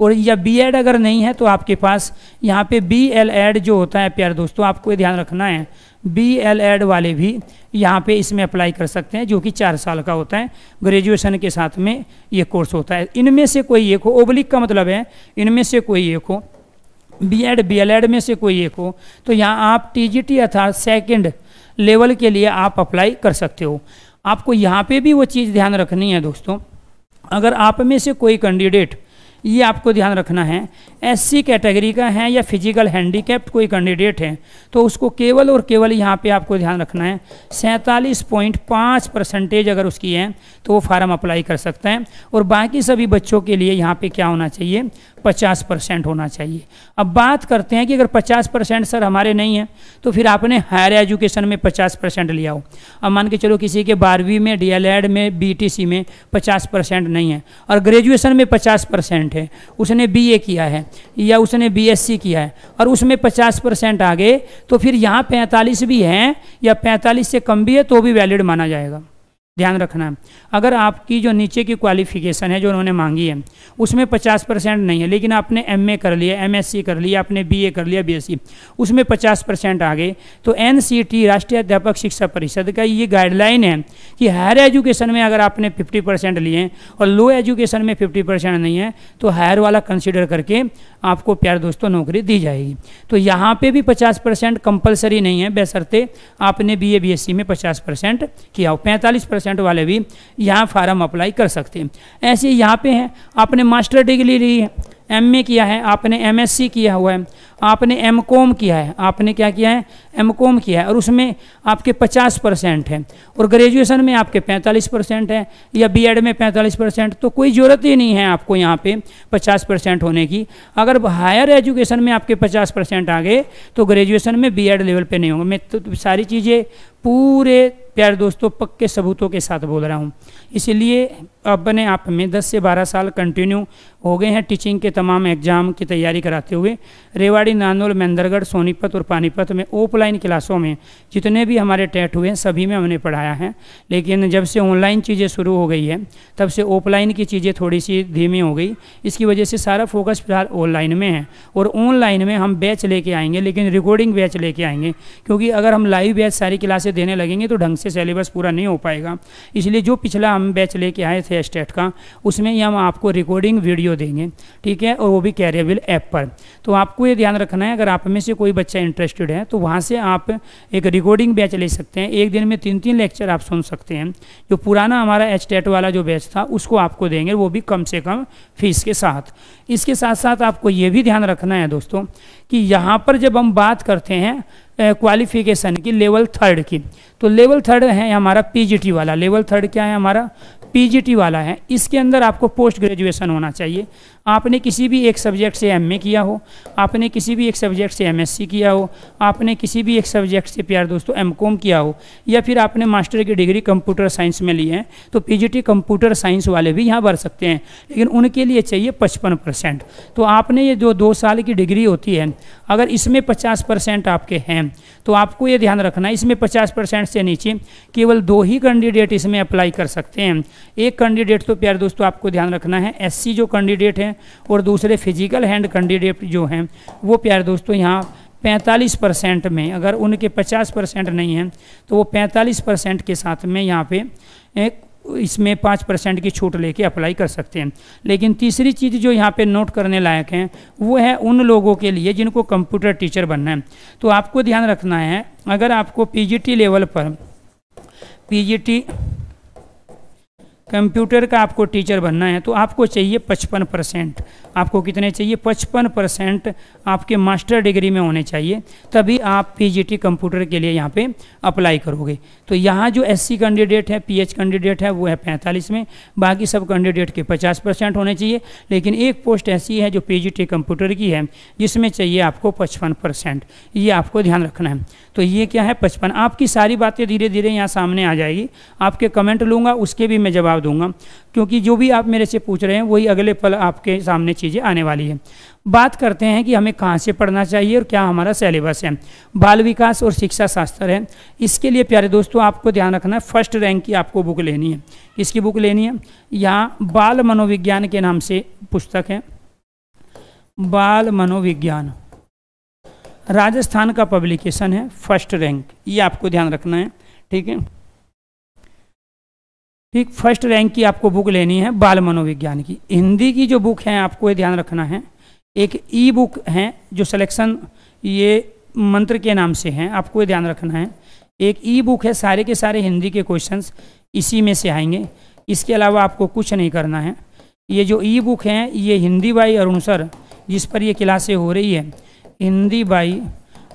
और या एड अगर नहीं है तो आपके पास यहाँ पे बी एल एड जो होता है प्यार दोस्तों आपको ध्यान रखना है बी एल एड वाले भी यहाँ पे इसमें अप्लाई कर सकते हैं जो कि चार साल का होता है ग्रेजुएशन के साथ में ये कोर्स होता है इनमें से कोई एक हो ओब्लिक का मतलब है इनमें से कोई एक हो B Ed B El Ed में से कोई एक हो तो यहाँ आप टी जी टी अर्थात सेकेंड लेवल के लिए आप अप्लाई कर सकते हो आपको यहाँ पे भी वो चीज़ ध्यान रखनी है दोस्तों अगर आप में से कोई कैंडिडेट ये आपको ध्यान रखना है एससी कैटेगरी का है या फिजिकल हैंडीकैप्ड कोई कैंडिडेट है तो उसको केवल और केवल यहाँ पे आपको ध्यान रखना है सैंतालीस पॉइंट पाँच परसेंटेज अगर उसकी है तो वो फार्म अप्लाई कर सकते हैं और बाकी सभी बच्चों के लिए यहाँ पे क्या होना चाहिए पचास परसेंट होना चाहिए अब बात करते हैं कि अगर पचास परसेंट सर हमारे नहीं हैं तो फिर आपने हायर एजुकेशन में पचास परसेंट लिया हो अब मान के चलो किसी के बारहवीं में डी में बी में पचास परसेंट नहीं है और ग्रेजुएशन में पचास परसेंट है उसने बी किया है या उसने बीएससी किया है और उसमें 50 परसेंट आ गए तो फिर यहाँ 45 भी हैं या 45 से कम भी है तो भी वैलिड माना जाएगा ध्यान रखना अगर आपकी जो नीचे की क्वालिफिकेशन है जो उन्होंने मांगी है उसमें 50 परसेंट नहीं है लेकिन आपने एमए कर लिया एमएससी कर लिया आपने बीए कर लिया बीएससी उसमें 50 परसेंट आ गए तो एनसीटी राष्ट्रीय अध्यापक शिक्षा परिषद का ये गाइडलाइन है कि हायर एजुकेशन में अगर आपने फिफ्टी परसेंट लिए हैं और लो एजुकेशन में फिफ्टी परसेंट नहीं है तो हायर वाला कंसिडर करके आपको प्यार दोस्तों नौकरी दी जाएगी तो यहाँ पर भी पचास परसेंट कंपलसरी नहीं है बेसरते आपने बी ए में पचास परसेंट किया हो पैंतालीस परसेंट वाले भी यहाँ फार्म अप्लाई कर सकते हैं ऐसे यहाँ पे हैं आपने मास्टर डिग्री ली है एमए किया है आपने एमएससी किया हुआ है आपने एम कॉम किया है आपने क्या किया है एम कॉम किया है और उसमें आपके 50 परसेंट हैं और ग्रेजुएशन में आपके 45 परसेंट हैं या बी एड में 45 परसेंट तो कोई ज़रूरत ही नहीं है आपको यहाँ पे 50 परसेंट होने की अगर हायर एजुकेशन में आपके 50 परसेंट आ गए तो ग्रेजुएशन में बी एड लेवल पर नहीं होंगे मैं तो सारी चीज़ें पूरे प्यारे दोस्तों पक्के सबूतों के साथ बोल रहा हूँ इसीलिए अपने आप में 10 से 12 साल कंटिन्यू हो गए हैं टीचिंग के तमाम एग्ज़ाम की तैयारी कराते हुए रेवाड़ी खिलाड़ी नानोल महेंद्रगढ़ सोनीपत और पानीपत में ऑफलाइन क्लासों में जितने भी हमारे टेट हुए हैं सभी में हमने पढ़ाया है लेकिन जब से ऑनलाइन चीज़ें शुरू हो गई है तब से ऑफलाइन की चीज़ें थोड़ी सी धीमी हो गई इसकी वजह से सारा फोकस फिलहाल ऑनलाइन में है और ऑनलाइन में हम बैच लेके आएंगे लेकिन रिकॉर्डिंग बैच लेके आएंगे क्योंकि अगर हम लाइव बैच सारी क्लासें देने लगेंगे तो ढंग से सिलेबस पूरा नहीं हो पाएगा इसलिए जो पिछला हम बैच लेके आए थे स्टेट का उसमें ही हम आपको रिकॉर्डिंग वीडियो देंगे ठीक है और वो भी कैरियबल ऐप पर तो आपको ये ध्यान ध्यान रखना है अगर आप में से कोई बच्चा इंटरेस्टेड है तो वहाँ से आप एक रिकॉर्डिंग बैच ले सकते हैं एक दिन में तीन तीन लेक्चर आप सुन सकते हैं जो पुराना हमारा एच टेट वाला जो बैच था उसको आपको देंगे वो भी कम से कम फीस के साथ इसके साथ साथ आपको ये भी ध्यान रखना है दोस्तों कि यहाँ पर जब हम बात करते हैं क्वालिफिकेशन की लेवल थर्ड की तो लेवल थर्ड है हमारा पी वाला लेवल थर्ड क्या है हमारा पी वाला है इसके अंदर आपको पोस्ट ग्रेजुएशन होना चाहिए आपने किसी भी एक सब्जेक्ट से एमए किया हो आपने किसी भी एक सब्जेक्ट से एमएससी किया हो आपने किसी भी एक सब्जेक्ट से प्यार दोस्तों एमकॉम किया हो या फिर आपने मास्टर की डिग्री कंप्यूटर साइंस में ली है तो पीजीटी कंप्यूटर साइंस वाले भी यहाँ भर सकते हैं लेकिन उनके लिए चाहिए पचपन परसेंट तो आपने ये जो दो साल की डिग्री होती है अगर इसमें पचास परसेंट आपके हैं तो आपको ये ध्यान रखना है इसमें पचास परसेंट से नीचे केवल दो ही कैंडिडेट इसमें अप्लाई कर सकते हैं एक कैंडिडेट तो प्यार दोस्तों आपको ध्यान रखना है एस जो कैंडिडेट है और दूसरे फिजिकल हैंड कैंडिडेट जो हैं वो प्यारे दोस्तों यहाँ 45 परसेंट में अगर उनके 50 परसेंट नहीं हैं तो वो 45 परसेंट के साथ में यहाँ पे एक इसमें पाँच परसेंट की छूट लेके अप्लाई कर सकते हैं लेकिन तीसरी चीज़ जो यहाँ पे नोट करने लायक है वो है उन लोगों के लिए जिनको कंप्यूटर टीचर बनना है तो आपको ध्यान रखना है अगर आपको पीजीटी लेवल पर पीजीटी कंप्यूटर का आपको टीचर बनना है तो आपको चाहिए पचपन परसेंट आपको कितने चाहिए पचपन परसेंट आपके मास्टर डिग्री में होने चाहिए तभी आप पीजीटी कंप्यूटर के लिए यहाँ पे अप्लाई करोगे तो यहाँ जो एससी कैंडिडेट है पीएच कैंडिडेट है वो है पैंतालीस में बाकी सब कैंडिडेट के पचास परसेंट होने चाहिए लेकिन एक पोस्ट ऐसी है जो पी कंप्यूटर की है जिसमें चाहिए आपको पचपन ये आपको ध्यान रखना है तो ये क्या है पचपन आपकी सारी बातें धीरे धीरे यहाँ सामने आ जाएगी आपके कमेंट लूँगा उसके भी मैं जवाब दूंगा क्योंकि जो भी आप मेरे से पूछ रहे हैं वही अगले पल आपके सामने चीज़ें आने वाली है बात करते हैं कि हमें कहाँ से पढ़ना चाहिए और क्या हमारा सिलेबस है बाल विकास और शिक्षा शास्त्र है इसके लिए प्यारे दोस्तों आपको ध्यान रखना है फर्स्ट रैंक की आपको बुक लेनी है किसकी बुक लेनी है यहाँ बाल मनोविज्ञान के नाम से पुस्तक है बाल मनोविज्ञान राजस्थान का पब्लिकेशन है फर्स्ट रैंक ये आपको ध्यान रखना है ठीक है ठीक फर्स्ट रैंक की आपको बुक लेनी है बाल मनोविज्ञान की हिंदी की जो बुक है आपको ये ध्यान रखना है एक ई बुक है जो सिलेक्शन ये मंत्र के नाम से हैं आपको ये ध्यान रखना है एक ई बुक है सारे के सारे हिंदी के क्वेश्चंस इसी में से आएंगे इसके अलावा आपको कुछ नहीं करना है ये जो ई बुक है ये हिंदी बाई अरुण सर जिस पर ये क्लासें हो रही है हिंदी बाई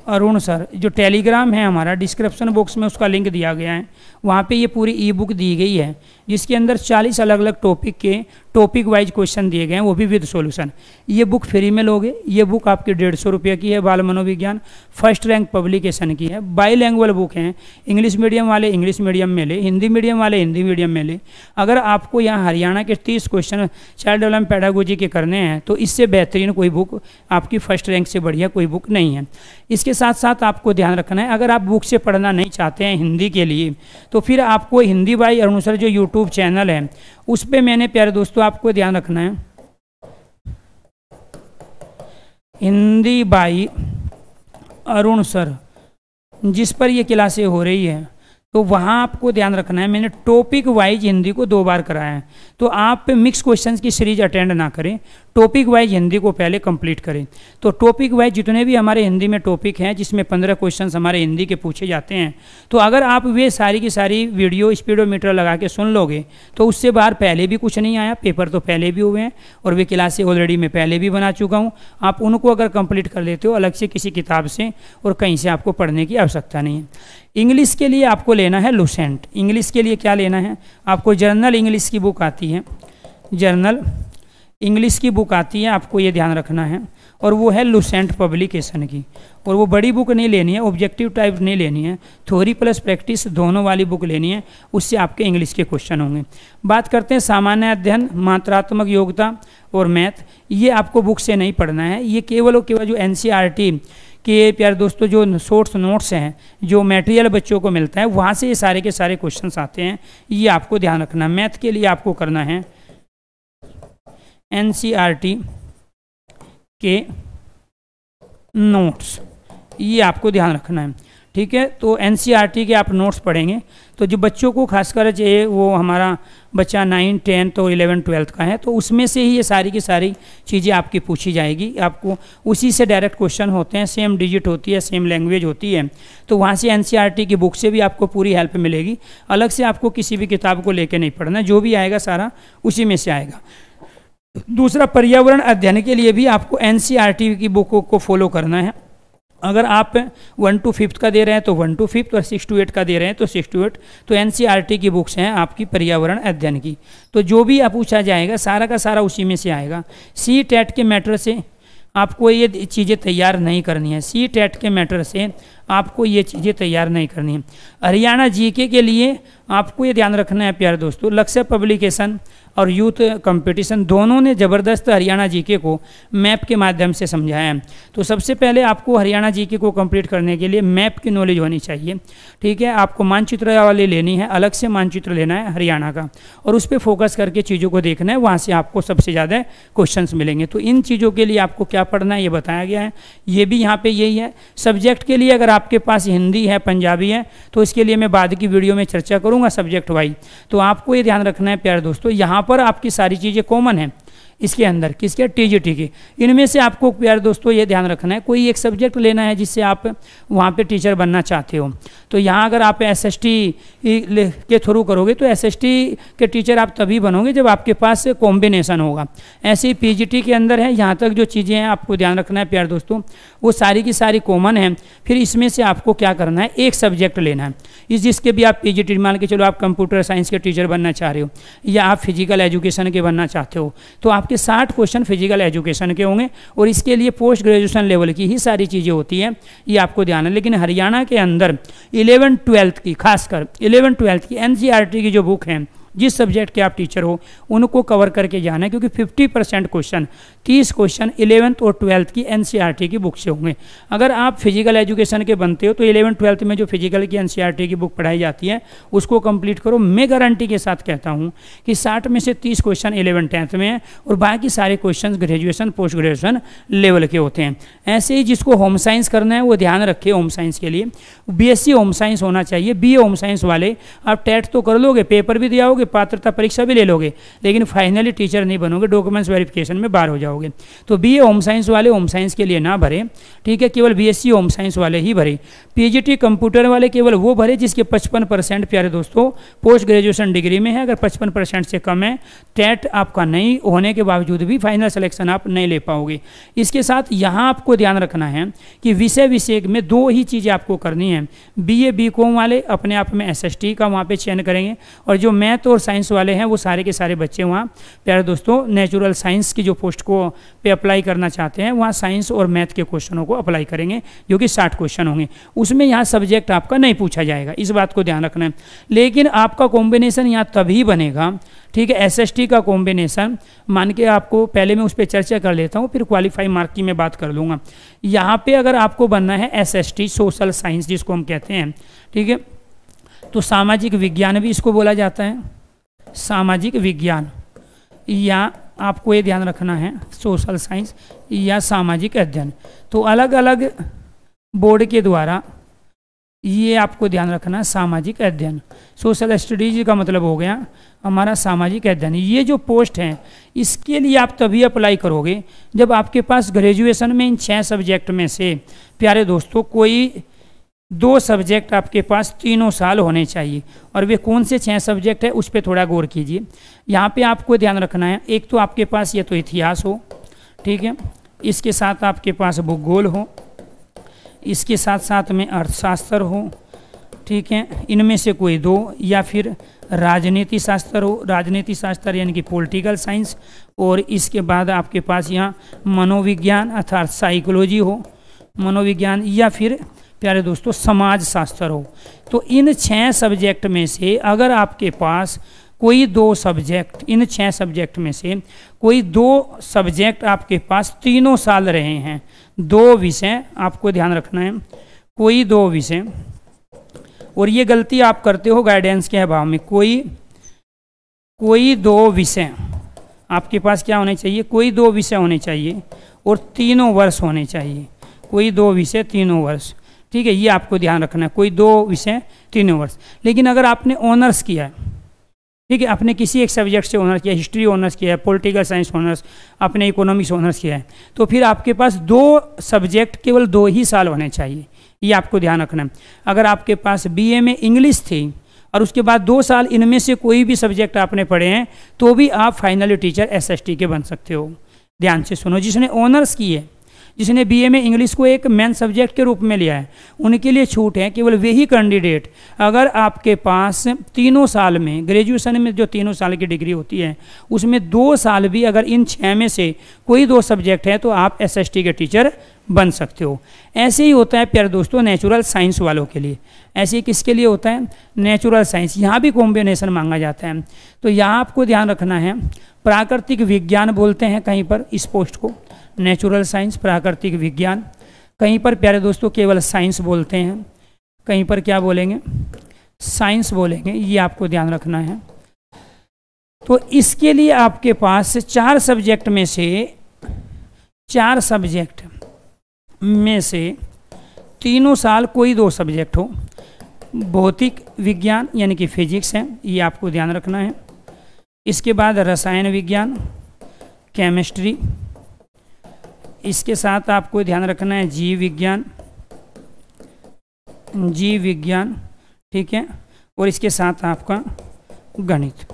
अरुण सर जो टेलीग्राम है हमारा डिस्क्रिप्शन बॉक्स में उसका लिंक दिया गया है वहाँ पे ये पूरी ई बुक दी गई है जिसके अंदर 40 अलग अलग टॉपिक के टॉपिक वाइज क्वेश्चन दिए गए हैं वो भी विद सॉल्यूशन ये बुक फ्री में लोगे ये बुक आपकी डेढ़ सौ रुपये की है बाल मनोविज्ञान फर्स्ट रैंक पब्लिकेशन की है बाई लैंग्वेल बुक हैं इंग्लिश मीडियम वाले इंग्लिश मीडियम में ले हिंदी मीडियम वाले हिंदी मीडियम में ले अगर आपको यहाँ हरियाणा के तीस क्वेश्चन चाइल्ड डेवलपमेंट पैडागोजी के करने हैं तो इससे बेहतरीन कोई बुक आपकी फर्स्ट रैंक से बढ़िया कोई बुक नहीं है इसके साथ साथ आपको ध्यान रखना है अगर आप बुक से पढ़ना नहीं चाहते हैं हिंदी के लिए तो फिर आपको हिंदी बाई अरुण जो यूट्यूब चैनल है उस पर मैंने प्यारे दोस्तों आपको ध्यान रखना है हिंदी बाई अरुण सर जिस पर ये क्लासें हो रही है तो वहाँ आपको ध्यान रखना है मैंने टॉपिक वाइज हिंदी को दो बार कराया है तो आप मिक्स क्वेश्चंस की सीरीज अटेंड ना करें टॉपिक वाइज हिंदी को पहले कंप्लीट करें तो टॉपिक वाइज जितने भी हमारे हिंदी में टॉपिक हैं जिसमें पंद्रह क्वेश्चन हमारे हिंदी के पूछे जाते हैं तो अगर आप वे सारी की सारी वीडियो स्पीडोमीटर लगा के सुन लोगे तो उससे बाहर पहले भी कुछ नहीं आया पेपर तो पहले भी हुए हैं और वे क्लासे ऑलरेडी मैं पहले भी बना चुका हूँ आप उनको अगर कंप्लीट कर लेते हो अलग से किसी किताब से और कहीं से आपको पढ़ने की आवश्यकता नहीं है इंग्लिश के लिए आपको लेना है लुसेंट इंग्लिश के लिए क्या लेना है आपको जर्नल इंग्लिश की बुक आती है जर्नल इंग्लिश की बुक आती है आपको ये ध्यान रखना है और वो है लुसेंट पब्लिकेशन की और वो बड़ी बुक नहीं लेनी है ऑब्जेक्टिव टाइप नहीं लेनी है थ्योरी प्लस प्रैक्टिस दोनों वाली बुक लेनी है उससे आपके इंग्लिश के क्वेश्चन होंगे बात करते हैं सामान्य अध्ययन मात्रात्मक योग्यता और मैथ ये आपको बुक से नहीं पढ़ना है ये केवल और केवल जो एन e के प्यार दोस्तों जो सोर्स नोट्स हैं जो मेटेरियल बच्चों को मिलता है वहाँ से ये सारे के सारे क्वेश्चन आते हैं ये आपको ध्यान रखना मैथ के लिए आपको करना है एन के नोट्स ये आपको ध्यान रखना है ठीक है तो एन के आप नोट्स पढ़ेंगे तो जो बच्चों को खासकर चाहिए वो हमारा बच्चा नाइन टेंथ और इलेवन ट्वेल्थ का है तो उसमें से ही ये सारी की सारी चीज़ें आपकी पूछी जाएगी आपको उसी से डायरेक्ट क्वेश्चन होते हैं सेम डिजिट होती है सेम लैंग्वेज होती है तो वहाँ से एन की बुक से भी आपको पूरी हेल्प मिलेगी अलग से आपको किसी भी किताब को लेकर नहीं पढ़ना जो भी आएगा सारा उसी में से आएगा दूसरा पर्यावरण अध्ययन के लिए भी आपको एन e की बुक को फॉलो करना है अगर आप वन टू फिफ्थ का दे रहे हैं तो वन टू फिफ्थ और सिक्स टू एट का दे रहे हैं तो सिक्स टू एट तो एन e की बुक्स हैं आपकी पर्यावरण अध्ययन की तो जो भी आप पूछा जाएगा सारा का सारा उसी में से आएगा सी टेट e के मैटर से आपको ये चीज़ें तैयार नहीं करनी है सी टेट के मैटर से आपको ये चीज़ें तैयार नहीं करनी है हरियाणा जी के लिए आपको ये ध्यान रखना है प्यारे दोस्तों लक्ष्य पब्लिकेशन और यूथ कंपटीशन दोनों ने ज़बरदस्त हरियाणा जीके को मैप के माध्यम से समझाया है तो सबसे पहले आपको हरियाणा जीके को कंप्लीट करने के लिए मैप की नॉलेज होनी चाहिए ठीक है आपको मानचित्र वाली लेनी है अलग से मानचित्र लेना है हरियाणा का और उस पर फोकस करके चीज़ों को देखना है वहाँ से आपको सबसे ज़्यादा क्वेश्चन मिलेंगे तो इन चीज़ों के लिए आपको क्या पढ़ना है ये बताया गया है ये भी यहाँ पर यही है सब्जेक्ट के लिए अगर आपके पास हिंदी है पंजाबी है तो इसके लिए मैं बाद की वीडियो में चर्चा करूँगा सब्जेक्ट वाइज तो आपको ये ध्यान रखना है प्यार दोस्तों यहाँ पर आपकी सारी चीज़ें कॉमन हैं इसके अंदर किसके टीजीटी की इनमें से आपको प्यारे दोस्तों ये ध्यान रखना है कोई एक सब्जेक्ट लेना है जिससे आप वहाँ पे टीचर बनना चाहते हो तो यहाँ अगर आप एसएसटी के थ्रू करोगे तो एसएसटी के टीचर आप तभी बनोगे जब आपके पास कॉम्बिनेशन होगा ऐसे ही टी के अंदर है यहाँ तक जो चीज़ें हैं आपको ध्यान रखना है प्यार दोस्तों वो सारी की सारी कॉमन है फिर इसमें से आपको क्या करना है एक सब्जेक्ट लेना है इस जिसके भी आप पी मान के चलो आप कंप्यूटर साइंस के टीचर बनना चाह रहे हो या आप फिजिकल एजुकेशन के बनना चाहते हो तो आप आपके साठ क्वेश्चन फिजिकल एजुकेशन के होंगे और इसके लिए पोस्ट ग्रेजुएशन लेवल की ही सारी चीज़ें होती हैं ये आपको ध्यान है लेकिन हरियाणा के अंदर इलेवन ट्वेल्थ की खासकर इलेवन ट्वेल्थ की एन e की जो बुक हैं जिस सब्जेक्ट के आप टीचर हो उनको कवर करके जाना है क्योंकि 50 परसेंट क्वेश्चन तीस क्वेश्चन इलेवंथ और ट्वेल्थ की एन e की बुक से होंगे अगर आप फिजिकल एजुकेशन के बनते हो तो इलेवन ट्वेल्थ में जो फिजिकल की एन e की बुक पढ़ाई जाती है उसको कंप्लीट करो मैं गारंटी के साथ कहता हूँ कि साठ में से तीस क्वेश्चन इलेवन टेंथ में है और बाकी सारे question graduation post graduation level के होते हैं ऐसे ही जिसको होम साइंस करना है वो ध्यान रखे होम साइंस के लिए बी होम साइंस होना चाहिए बी होम साइंस वाले आप टेट तो कर लोगे पेपर भी दियाओगे पात्रता परीक्षा भी ले लोगे लेकिन फाइनली टीचर नहीं बनोगे डॉक्यूमेंट्स वेरिफिकेशन में बाहर हो जाओ जाओगे तो बी होम साइंस वाले होम साइंस के लिए ना भरें ठीक है केवल बीएससी होम साइंस वाले ही भरें पीजीटी कंप्यूटर वाले केवल वो भरें जिसके 55 परसेंट प्यारे दोस्तों पोस्ट ग्रेजुएशन डिग्री में है अगर 55 परसेंट से कम है टेट आपका नहीं होने के बावजूद भी फाइनल सिलेक्शन आप नहीं ले पाओगे इसके साथ यहाँ आपको ध्यान रखना है कि विषय विषय में दो ही चीज़ें आपको करनी है बी ए बी कॉम वाले अपने आप में एस का वहाँ पर चयन करेंगे और जो मैथ और साइंस वाले हैं वो सारे के सारे बच्चे वहाँ प्यारे दोस्तों नेचुरल साइंस की जो पोस्ट को पे अप्लाई करना चाहते हैं वहाँ साइंस और मैथ के क्वेश्चनों को अप्लाई करेंगे जो कि साठ क्वेश्चन होंगे उसमें यहाँ सब्जेक्ट आपका नहीं पूछा जाएगा इस बात को ध्यान रखना है लेकिन आपका कॉम्बिनेशन यहाँ तभी बनेगा ठीक है एस का कॉम्बिनेशन मान के आपको पहले मैं उस पर चर्चा कर लेता हूँ फिर क्वालिफाई मार्क की मैं बात कर लूँगा यहाँ पर अगर आपको बनना है एस सोशल साइंस जिसको हम कहते हैं ठीक है तो सामाजिक विज्ञान भी इसको बोला जाता है सामाजिक विज्ञान या आपको ये ध्यान रखना है सोशल साइंस या सामाजिक अध्ययन तो अलग अलग बोर्ड के द्वारा ये आपको ध्यान रखना है सामाजिक अध्ययन सोशल स्टडीज का मतलब हो गया हमारा सामाजिक अध्ययन ये जो पोस्ट हैं इसके लिए आप तभी अप्लाई करोगे जब आपके पास ग्रेजुएशन में इन छः सब्जेक्ट में से प्यारे दोस्तों कोई दो सब्जेक्ट आपके पास तीनों साल होने चाहिए और वे कौन से छः सब्जेक्ट है उस पर थोड़ा गौर कीजिए यहाँ पे आपको ध्यान रखना है एक तो आपके पास या तो इतिहास हो ठीक है इसके साथ आपके पास भूगोल हो इसके साथ साथ में अर्थशास्त्र हो ठीक है इनमें से कोई दो या फिर राजनीति शास्त्र हो राजनीति शास्त्र यानी कि पॉलिटिकल साइंस और इसके बाद आपके पास यहाँ मनोविज्ञान अर्थात साइकोलॉजी हो मनोविज्ञान या फिर प्यारे दोस्तों समाज शास्त्र हो तो इन छः सब्जेक्ट में से अगर आपके पास कोई दो सब्जेक्ट इन छः सब्जेक्ट में से कोई दो सब्जेक्ट आपके पास तीनों साल रहे हैं दो विषय आपको ध्यान रखना है कोई दो विषय और ये गलती आप करते हो गाइडेंस के अभाव में कोई कोई दो विषय आपके पास क्या होने चाहिए कोई दो विषय होने चाहिए और तीनों वर्ष होने चाहिए कोई दो विषय तीनों वर्ष ठीक है ये आपको ध्यान रखना है कोई दो विषय तीनों वर्ष लेकिन अगर आपने ऑनर्स किया है ठीक है आपने किसी एक सब्जेक्ट से ऑनर्स किया हिस्ट्री ऑनर्स किया है पोलिटिकल साइंस ऑनर्स आपने इकोनॉमिक्स ऑनर्स किया है तो फिर आपके पास दो सब्जेक्ट केवल दो ही साल होने चाहिए ये आपको ध्यान रखना है अगर आपके पास ए में इंग्लिश थी और उसके बाद दो साल इनमें से कोई भी सब्जेक्ट आपने पढ़े हैं तो भी आप फाइनली टीचर टी के बन सकते हो ध्यान से सुनो जिसने ऑनर्स किए है जिसने बीए में इंग्लिश को एक मेन सब्जेक्ट के रूप में लिया है उनके लिए छूट है केवल वही कैंडिडेट अगर आपके पास तीनों साल में ग्रेजुएशन में जो तीनों साल की डिग्री होती है उसमें दो साल भी अगर इन छः में से कोई दो सब्जेक्ट है तो आप एस के टीचर बन सकते हो ऐसे ही होता है प्यारे दोस्तों नेचुरल साइंस वालों के लिए ऐसे ही किसके लिए होता है नेचुरल साइंस यहाँ भी कॉम्बिनेशन मांगा जाता है तो यहाँ आपको ध्यान रखना है प्राकृतिक विज्ञान बोलते हैं कहीं पर इस पोस्ट को नेचुरल साइंस प्राकृतिक विज्ञान कहीं पर प्यारे दोस्तों केवल साइंस बोलते हैं कहीं पर क्या बोलेंगे साइंस बोलेंगे ये आपको ध्यान रखना है तो इसके लिए आपके पास चार सब्जेक्ट में से चार सब्जेक्ट में से तीनों साल कोई दो सब्जेक्ट हो भौतिक विज्ञान यानी कि फिजिक्स है ये आपको ध्यान रखना है इसके बाद रसायन विज्ञान केमिस्ट्री इसके साथ आपको ध्यान रखना है जीव विज्ञान जीव विज्ञान ठीक है और इसके साथ आपका गणित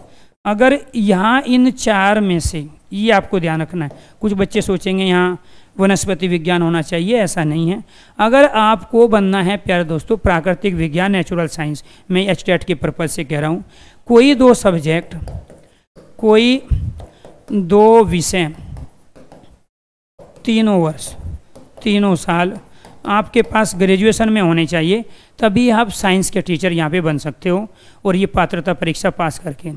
अगर यहाँ इन चार में से ये आपको ध्यान रखना है कुछ बच्चे सोचेंगे यहाँ वनस्पति विज्ञान होना चाहिए ऐसा नहीं है अगर आपको बनना है प्यारे दोस्तों प्राकृतिक विज्ञान नेचुरल साइंस मैं एच के पर्पज से कह रहा हूँ कोई दो सब्जेक्ट कोई दो विषय तीनों वर्ष तीनों साल आपके पास ग्रेजुएशन में होने चाहिए तभी आप साइंस के टीचर यहाँ पे बन सकते हो और ये पात्रता परीक्षा पास करके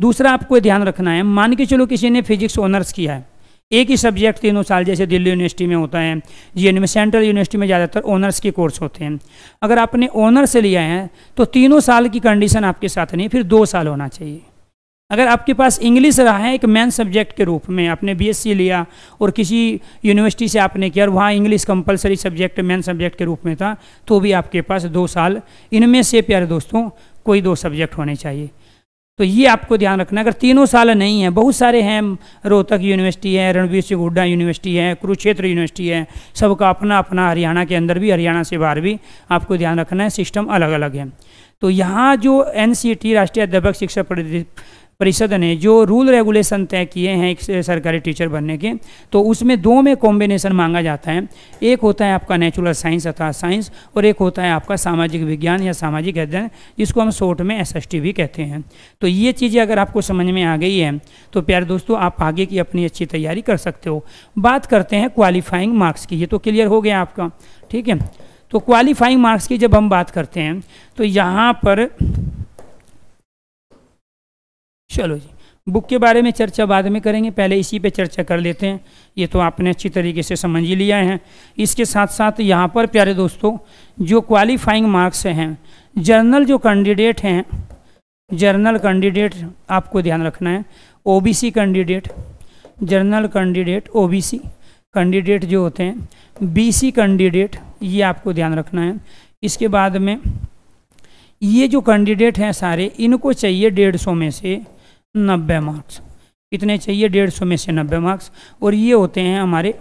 दूसरा आपको ध्यान रखना है मान के चलो किसी ने फिजिक्स ऑनर्स किया है एक ही सब्जेक्ट तीनों साल जैसे दिल्ली यूनिवर्सिटी में होता है जी में सेंट्रल यूनिवर्सिटी में ज़्यादातर ऑनर्स के कोर्स होते हैं अगर आपने ऑनर से लिया है तो तीनों साल की कंडीशन आपके साथ नहीं फिर दो साल होना चाहिए अगर आपके पास इंग्लिश रहा है एक मेन सब्जेक्ट के रूप में आपने बीएससी लिया और किसी यूनिवर्सिटी से आपने किया और वहाँ English compulsory subject main subject के रूप में था तो भी आपके पास दो साल इनमें से प्यारे दोस्तों कोई दो सब्जेक्ट होने चाहिए तो ये आपको ध्यान रखना अगर तीनों साल नहीं है बहुत सारे हैं रोहतक यूनिवर्सिटी है रणवीर सिंह हुड्डा यूनिवर्सिटी है कुरुक्षेत्र यूनिवर्सिटी है सबका अपना अपना हरियाणा के अंदर भी हरियाणा से बाहर भी आपको ध्यान रखना है सिस्टम अलग अलग है तो यहाँ जो एन राष्ट्रीय अध्यापक शिक्षा परिषद ने जो रूल रेगुलेशन तय किए हैं एक सरकारी टीचर बनने के तो उसमें दो में कॉम्बिनेशन मांगा जाता है एक होता है आपका नेचुरल साइंस अर्थात साइंस और एक होता है आपका सामाजिक विज्ञान या सामाजिक अध्ययन जिसको हम शॉर्ट में एस भी कहते हैं तो ये चीज़ें अगर आपको समझ में आ गई है तो प्यारे दोस्तों आप आगे की अपनी अच्छी तैयारी कर सकते हो बात करते हैं क्वालिफाइंग मार्क्स की ये तो क्लियर हो गया आपका ठीक है तो क्वालिफाइंग मार्क्स की जब हम बात करते हैं तो यहाँ पर चलो जी बुक के बारे में चर्चा बाद में करेंगे पहले इसी पे चर्चा कर लेते हैं ये तो आपने अच्छी तरीके से समझ ही लिया है इसके साथ साथ यहाँ पर प्यारे दोस्तों जो क्वालिफाइंग मार्क्स हैं जर्नल जो कैंडिडेट हैं जर्नल कैंडिडेट आपको ध्यान रखना है OBC candidate general candidate OBC candidate जो होते हैं बीसी कैंडिडेट ये आपको ध्यान रखना है इसके बाद में ये जो कैंडिडेट हैं सारे इनको चाहिए डेढ़ सौ में से नब्बे मार्क्स कितने चाहिए डेढ़ सौ में से नब्बे मार्क्स और ये होते हैं हमारे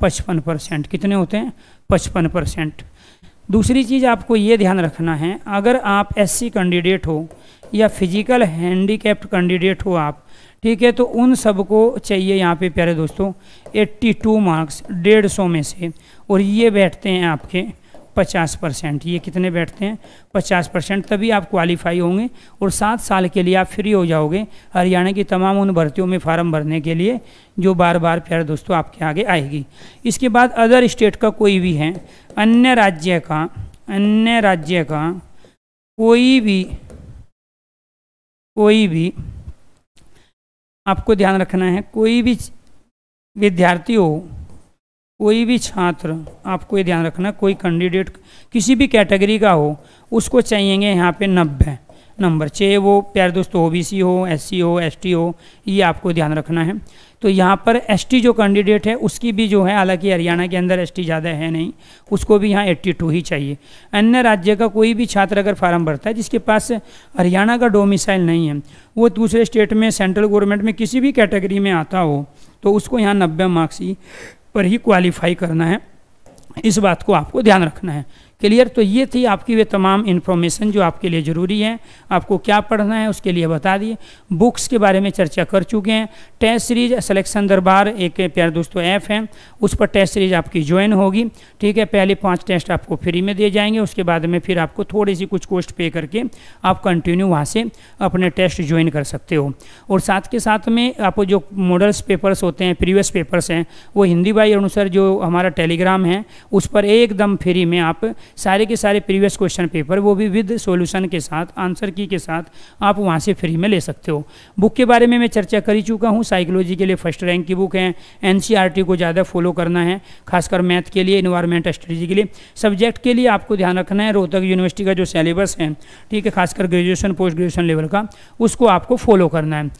पचपन परसेंट कितने होते हैं पचपन परसेंट दूसरी चीज़ आपको ये ध्यान रखना है अगर आप एससी कैंडिडेट हो या फिजिकल हैंडीकैप्ड कैंडिडेट हो आप ठीक है तो उन सबको चाहिए यहाँ पे प्यारे दोस्तों 82 मार्क्स डेढ़ सौ में से और ये बैठते हैं आपके पचास परसेंट ये कितने बैठते हैं पचास परसेंट तभी आप क्वालिफाई होंगे और सात साल के लिए आप फ्री हो जाओगे हरियाणा की तमाम उन भर्तियों में फार्म भरने के लिए जो बार बार प्यारे दोस्तों आपके आगे आएगी इसके बाद अदर स्टेट का कोई भी है अन्य राज्य का अन्य राज्य का कोई भी कोई भी आपको ध्यान रखना है कोई भी विद्यार्थी हो कोई भी छात्र आपको ये ध्यान रखना कोई कैंडिडेट किसी भी कैटेगरी का हो उसको चाहिएंगे यहाँ पे नब्बे नंबर चाहे वो प्यारे दोस्तों ओ बी सी हो एस सी हो एस टी हो ये आपको ध्यान रखना है तो यहाँ पर एस टी जो कैंडिडेट है उसकी भी जो है हालांकि हरियाणा के अंदर एस टी ज़्यादा है नहीं उसको भी यहाँ एट्टी टू ही चाहिए अन्य राज्य का कोई भी छात्र अगर फार्म भरता है जिसके पास हरियाणा का डोमिसाइल नहीं है वो दूसरे स्टेट में सेंट्रल गवर्नमेंट में किसी भी कैटेगरी में आता हो तो उसको यहाँ नब्बे मार्क्स ही पर ही क्वालिफाई करना है इस बात को आपको ध्यान रखना है क्लियर तो ये थी आपकी वे तमाम इन्फॉर्मेशन जो आपके लिए ज़रूरी है आपको क्या पढ़ना है उसके लिए बता दिए बुक्स के बारे में चर्चा कर चुके हैं टेस्ट सीरीज सिलेक्शन दरबार एक प्यार दोस्तों ऐप है उस पर टेस्ट सीरीज आपकी ज्वाइन होगी ठीक है पहले पाँच टेस्ट आपको फ्री में दिए जाएंगे उसके बाद में फिर आपको थोड़ी सी कुछ कोस्ट पे करके आप कंटिन्यू वहाँ से अपने टेस्ट ज्वाइन कर सकते हो और साथ के साथ में आप जो मॉडल्स पेपर्स होते हैं प्रीवियस पेपर्स हैं वो हिंदी बाई अनुसार जो हमारा टेलीग्राम है उस पर एकदम फ्री में आप सारे के सारे प्रीवियस क्वेश्चन पेपर वो भी विद सॉल्यूशन के साथ आंसर की के साथ आप वहाँ से फ्री में ले सकते हो बुक के बारे में मैं चर्चा कर ही चुका हूँ साइकोलॉजी के लिए फर्स्ट रैंक की बुक है एन e को ज़्यादा फॉलो करना है खासकर मैथ के लिए इन्वायरमेंट स्टडीज के लिए सब्जेक्ट के लिए आपको ध्यान रखना है रोहतक यूनिवर्सिटी का जो सिलेबस है ठीक है खासकर ग्रेजुएशन पोस्ट ग्रेजुएशन लेवल का उसको आपको फॉलो करना है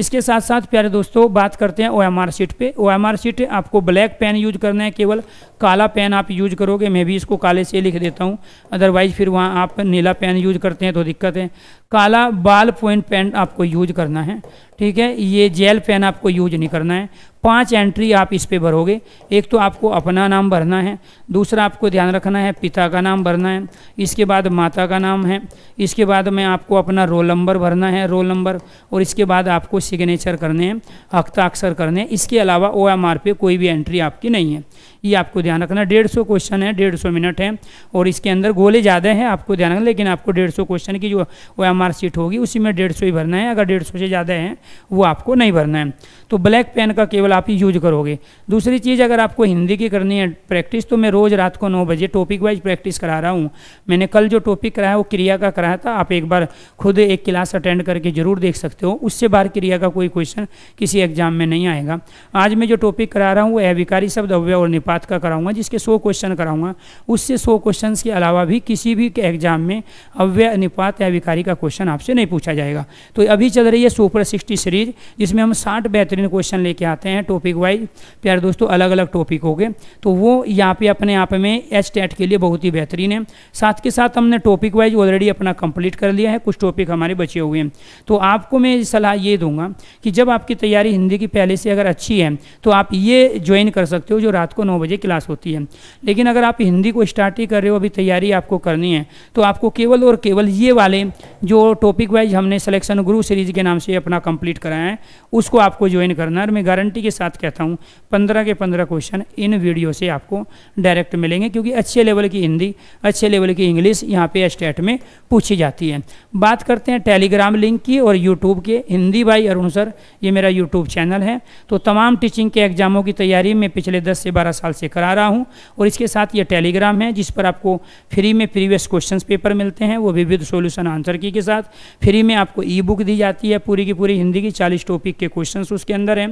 इसके साथ साथ प्यारे दोस्तों बात करते हैं ओ एम आर सीट पर ओ एम आर सीट आपको ब्लैक पेन यूज करना है केवल काला पेन आप यूज करोगे मैं भी इसको काले से लिख देता हूँ अदरवाइज़ फिर वहाँ आप नीला पेन यूज करते हैं तो दिक्कत है काला बाल पॉइंट पेन आपको यूज करना है ठीक है ये जेल पेन आपको यूज नहीं करना है पांच एंट्री आप इस पे भरोगे एक तो आपको अपना नाम भरना है दूसरा आपको ध्यान रखना है पिता का नाम भरना है इसके बाद माता का नाम है इसके बाद में आपको अपना रोल नंबर भरना है रोल नंबर और इसके बाद आपको सिग्नेचर करने हैं हक्ताक्षर करने हैं इसके अलावा ओ एम आर पे कोई भी एंट्री आपकी नहीं है ये आपको ध्यान रखना डेढ़ सौ क्वेश्चन है डेढ़ सौ मिनट है और इसके अंदर गोले ज़्यादा हैं आपको ध्यान रखना लेकिन आपको डेढ़ सौ क्वेश्चन की जो वो एम आर होगी उसी में डेढ़ सौ ही भरना है अगर डेढ़ सौ से ज़्यादा है वो आपको नहीं भरना है तो ब्लैक पेन का केवल आप ही यूज करोगे दूसरी चीज़ अगर आपको हिंदी की करनी है प्रैक्टिस तो मैं रोज़ रात को नौ बजे टॉपिक वाइज प्रैक्टिस करा रहा हूँ मैंने कल जो टॉपिक कराया वो क्रिया का कराया था तो आप एक बार खुद एक क्लास अटेंड करके जरूर देख सकते हो उससे बाहर क्रिया का कोई क्वेश्चन किसी एग्जाम में नहीं आएगा आज मैं जो टॉपिक करा रहा हूँ वो अविकारी शब्द अव्यय और निपात का कराऊंगा जिसके सौ क्वेश्चन कराऊंगा उससे सौ क्वेश्चन के अलावा भी किसी भी एग्जाम में अव्यय निपात या अविकारी का क्वेश्चन आपसे नहीं पूछा जाएगा तो अभी चल रही है सुपर सिक्सटी सीरीज जिसमें हम साठ बेहतरीन रिटर्न क्वेश्चन लेके आते हैं टॉपिक वाइज प्यारे दोस्तों अलग अलग टॉपिक हो गए तो वो यहाँ पे अपने आप में एच टेट के लिए बहुत ही बेहतरीन है साथ के साथ हमने टॉपिक वाइज ऑलरेडी अपना कंप्लीट कर लिया है कुछ टॉपिक हमारे बचे हुए हैं तो आपको मैं सलाह ये दूंगा कि जब आपकी तैयारी हिंदी की पहले से अगर अच्छी है तो आप ये ज्वाइन कर सकते हो जो रात को नौ बजे क्लास होती है लेकिन अगर आप हिंदी को स्टार्ट ही कर रहे हो अभी तैयारी आपको करनी है तो आपको केवल और केवल ये वाले जो टॉपिक वाइज हमने सेलेक्शन गुरु सीरीज के नाम से अपना कंप्लीट कराया है उसको आपको ज्वाइन अध्ययन करना और मैं गारंटी के साथ कहता हूँ पंद्रह के पंद्रह क्वेश्चन इन वीडियो से आपको डायरेक्ट मिलेंगे क्योंकि अच्छे लेवल की हिंदी अच्छे लेवल की इंग्लिश यहाँ पे स्टेट में पूछी जाती है बात करते हैं टेलीग्राम लिंक की और यूट्यूब के हिंदी बाई अरुण सर ये मेरा यूट्यूब चैनल है तो तमाम टीचिंग के एग्जामों की तैयारी मैं पिछले दस से बारह साल से करा रहा हूँ और इसके साथ ये टेलीग्राम है जिस पर आपको फ्री में प्रीवियस क्वेश्चन पेपर मिलते हैं वो विविध सोल्यूशन आंसर की के साथ फ्री में आपको ई बुक दी जाती है पूरी की पूरी हिंदी की चालीस टॉपिक के क्वेश्चन उसके अंदर है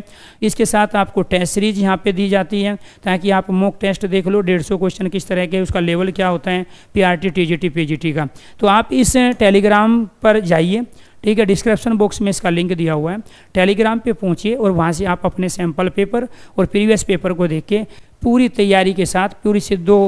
इसके साथ आपको टेस्ट सीरीज यहाँ पे दी जाती है ताकि आप मॉक टेस्ट देख लो डेढ़ सौ क्वेश्चन किस तरह के उसका लेवल क्या होता है P R T T G T P G T का तो आप इस टेलीग्राम पर जाइए ठीक है डिस्क्रिप्शन बॉक्स में इसका लिंक दिया हुआ है टेलीग्राम पर पहुँचिए और वहाँ से आप अपने सैम्पल पेपर और प्रीवियस पेपर को देख के पूरी तैयारी के साथ पूरी से दो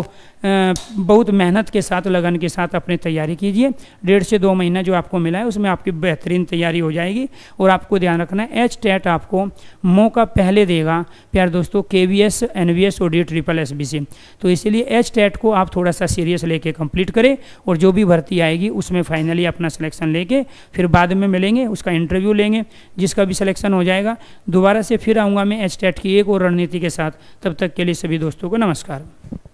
बहुत मेहनत के साथ लगन के साथ अपनी तैयारी कीजिए डेढ़ से दो महीना जो आपको मिला है उसमें आपकी बेहतरीन तैयारी हो जाएगी और आपको ध्यान रखना है एच टैट आपको मौका पहले देगा प्यार दोस्तों K V S N V S और D triple S B C तो इसीलिए एच टैट को आप थोड़ा सा सीरियस लेके कंप्लीट करें और जो भी भर्ती आएगी उसमें फाइनली अपना सिलेक्शन लेके फिर बाद में मिलेंगे उसका इंटरव्यू लेंगे जिसका भी सिलेक्शन हो जाएगा दोबारा से फिर आऊँगा मैं एच टैट की एक और रणनीति के साथ तब तक के लिए सभी दोस्तों को नमस्कार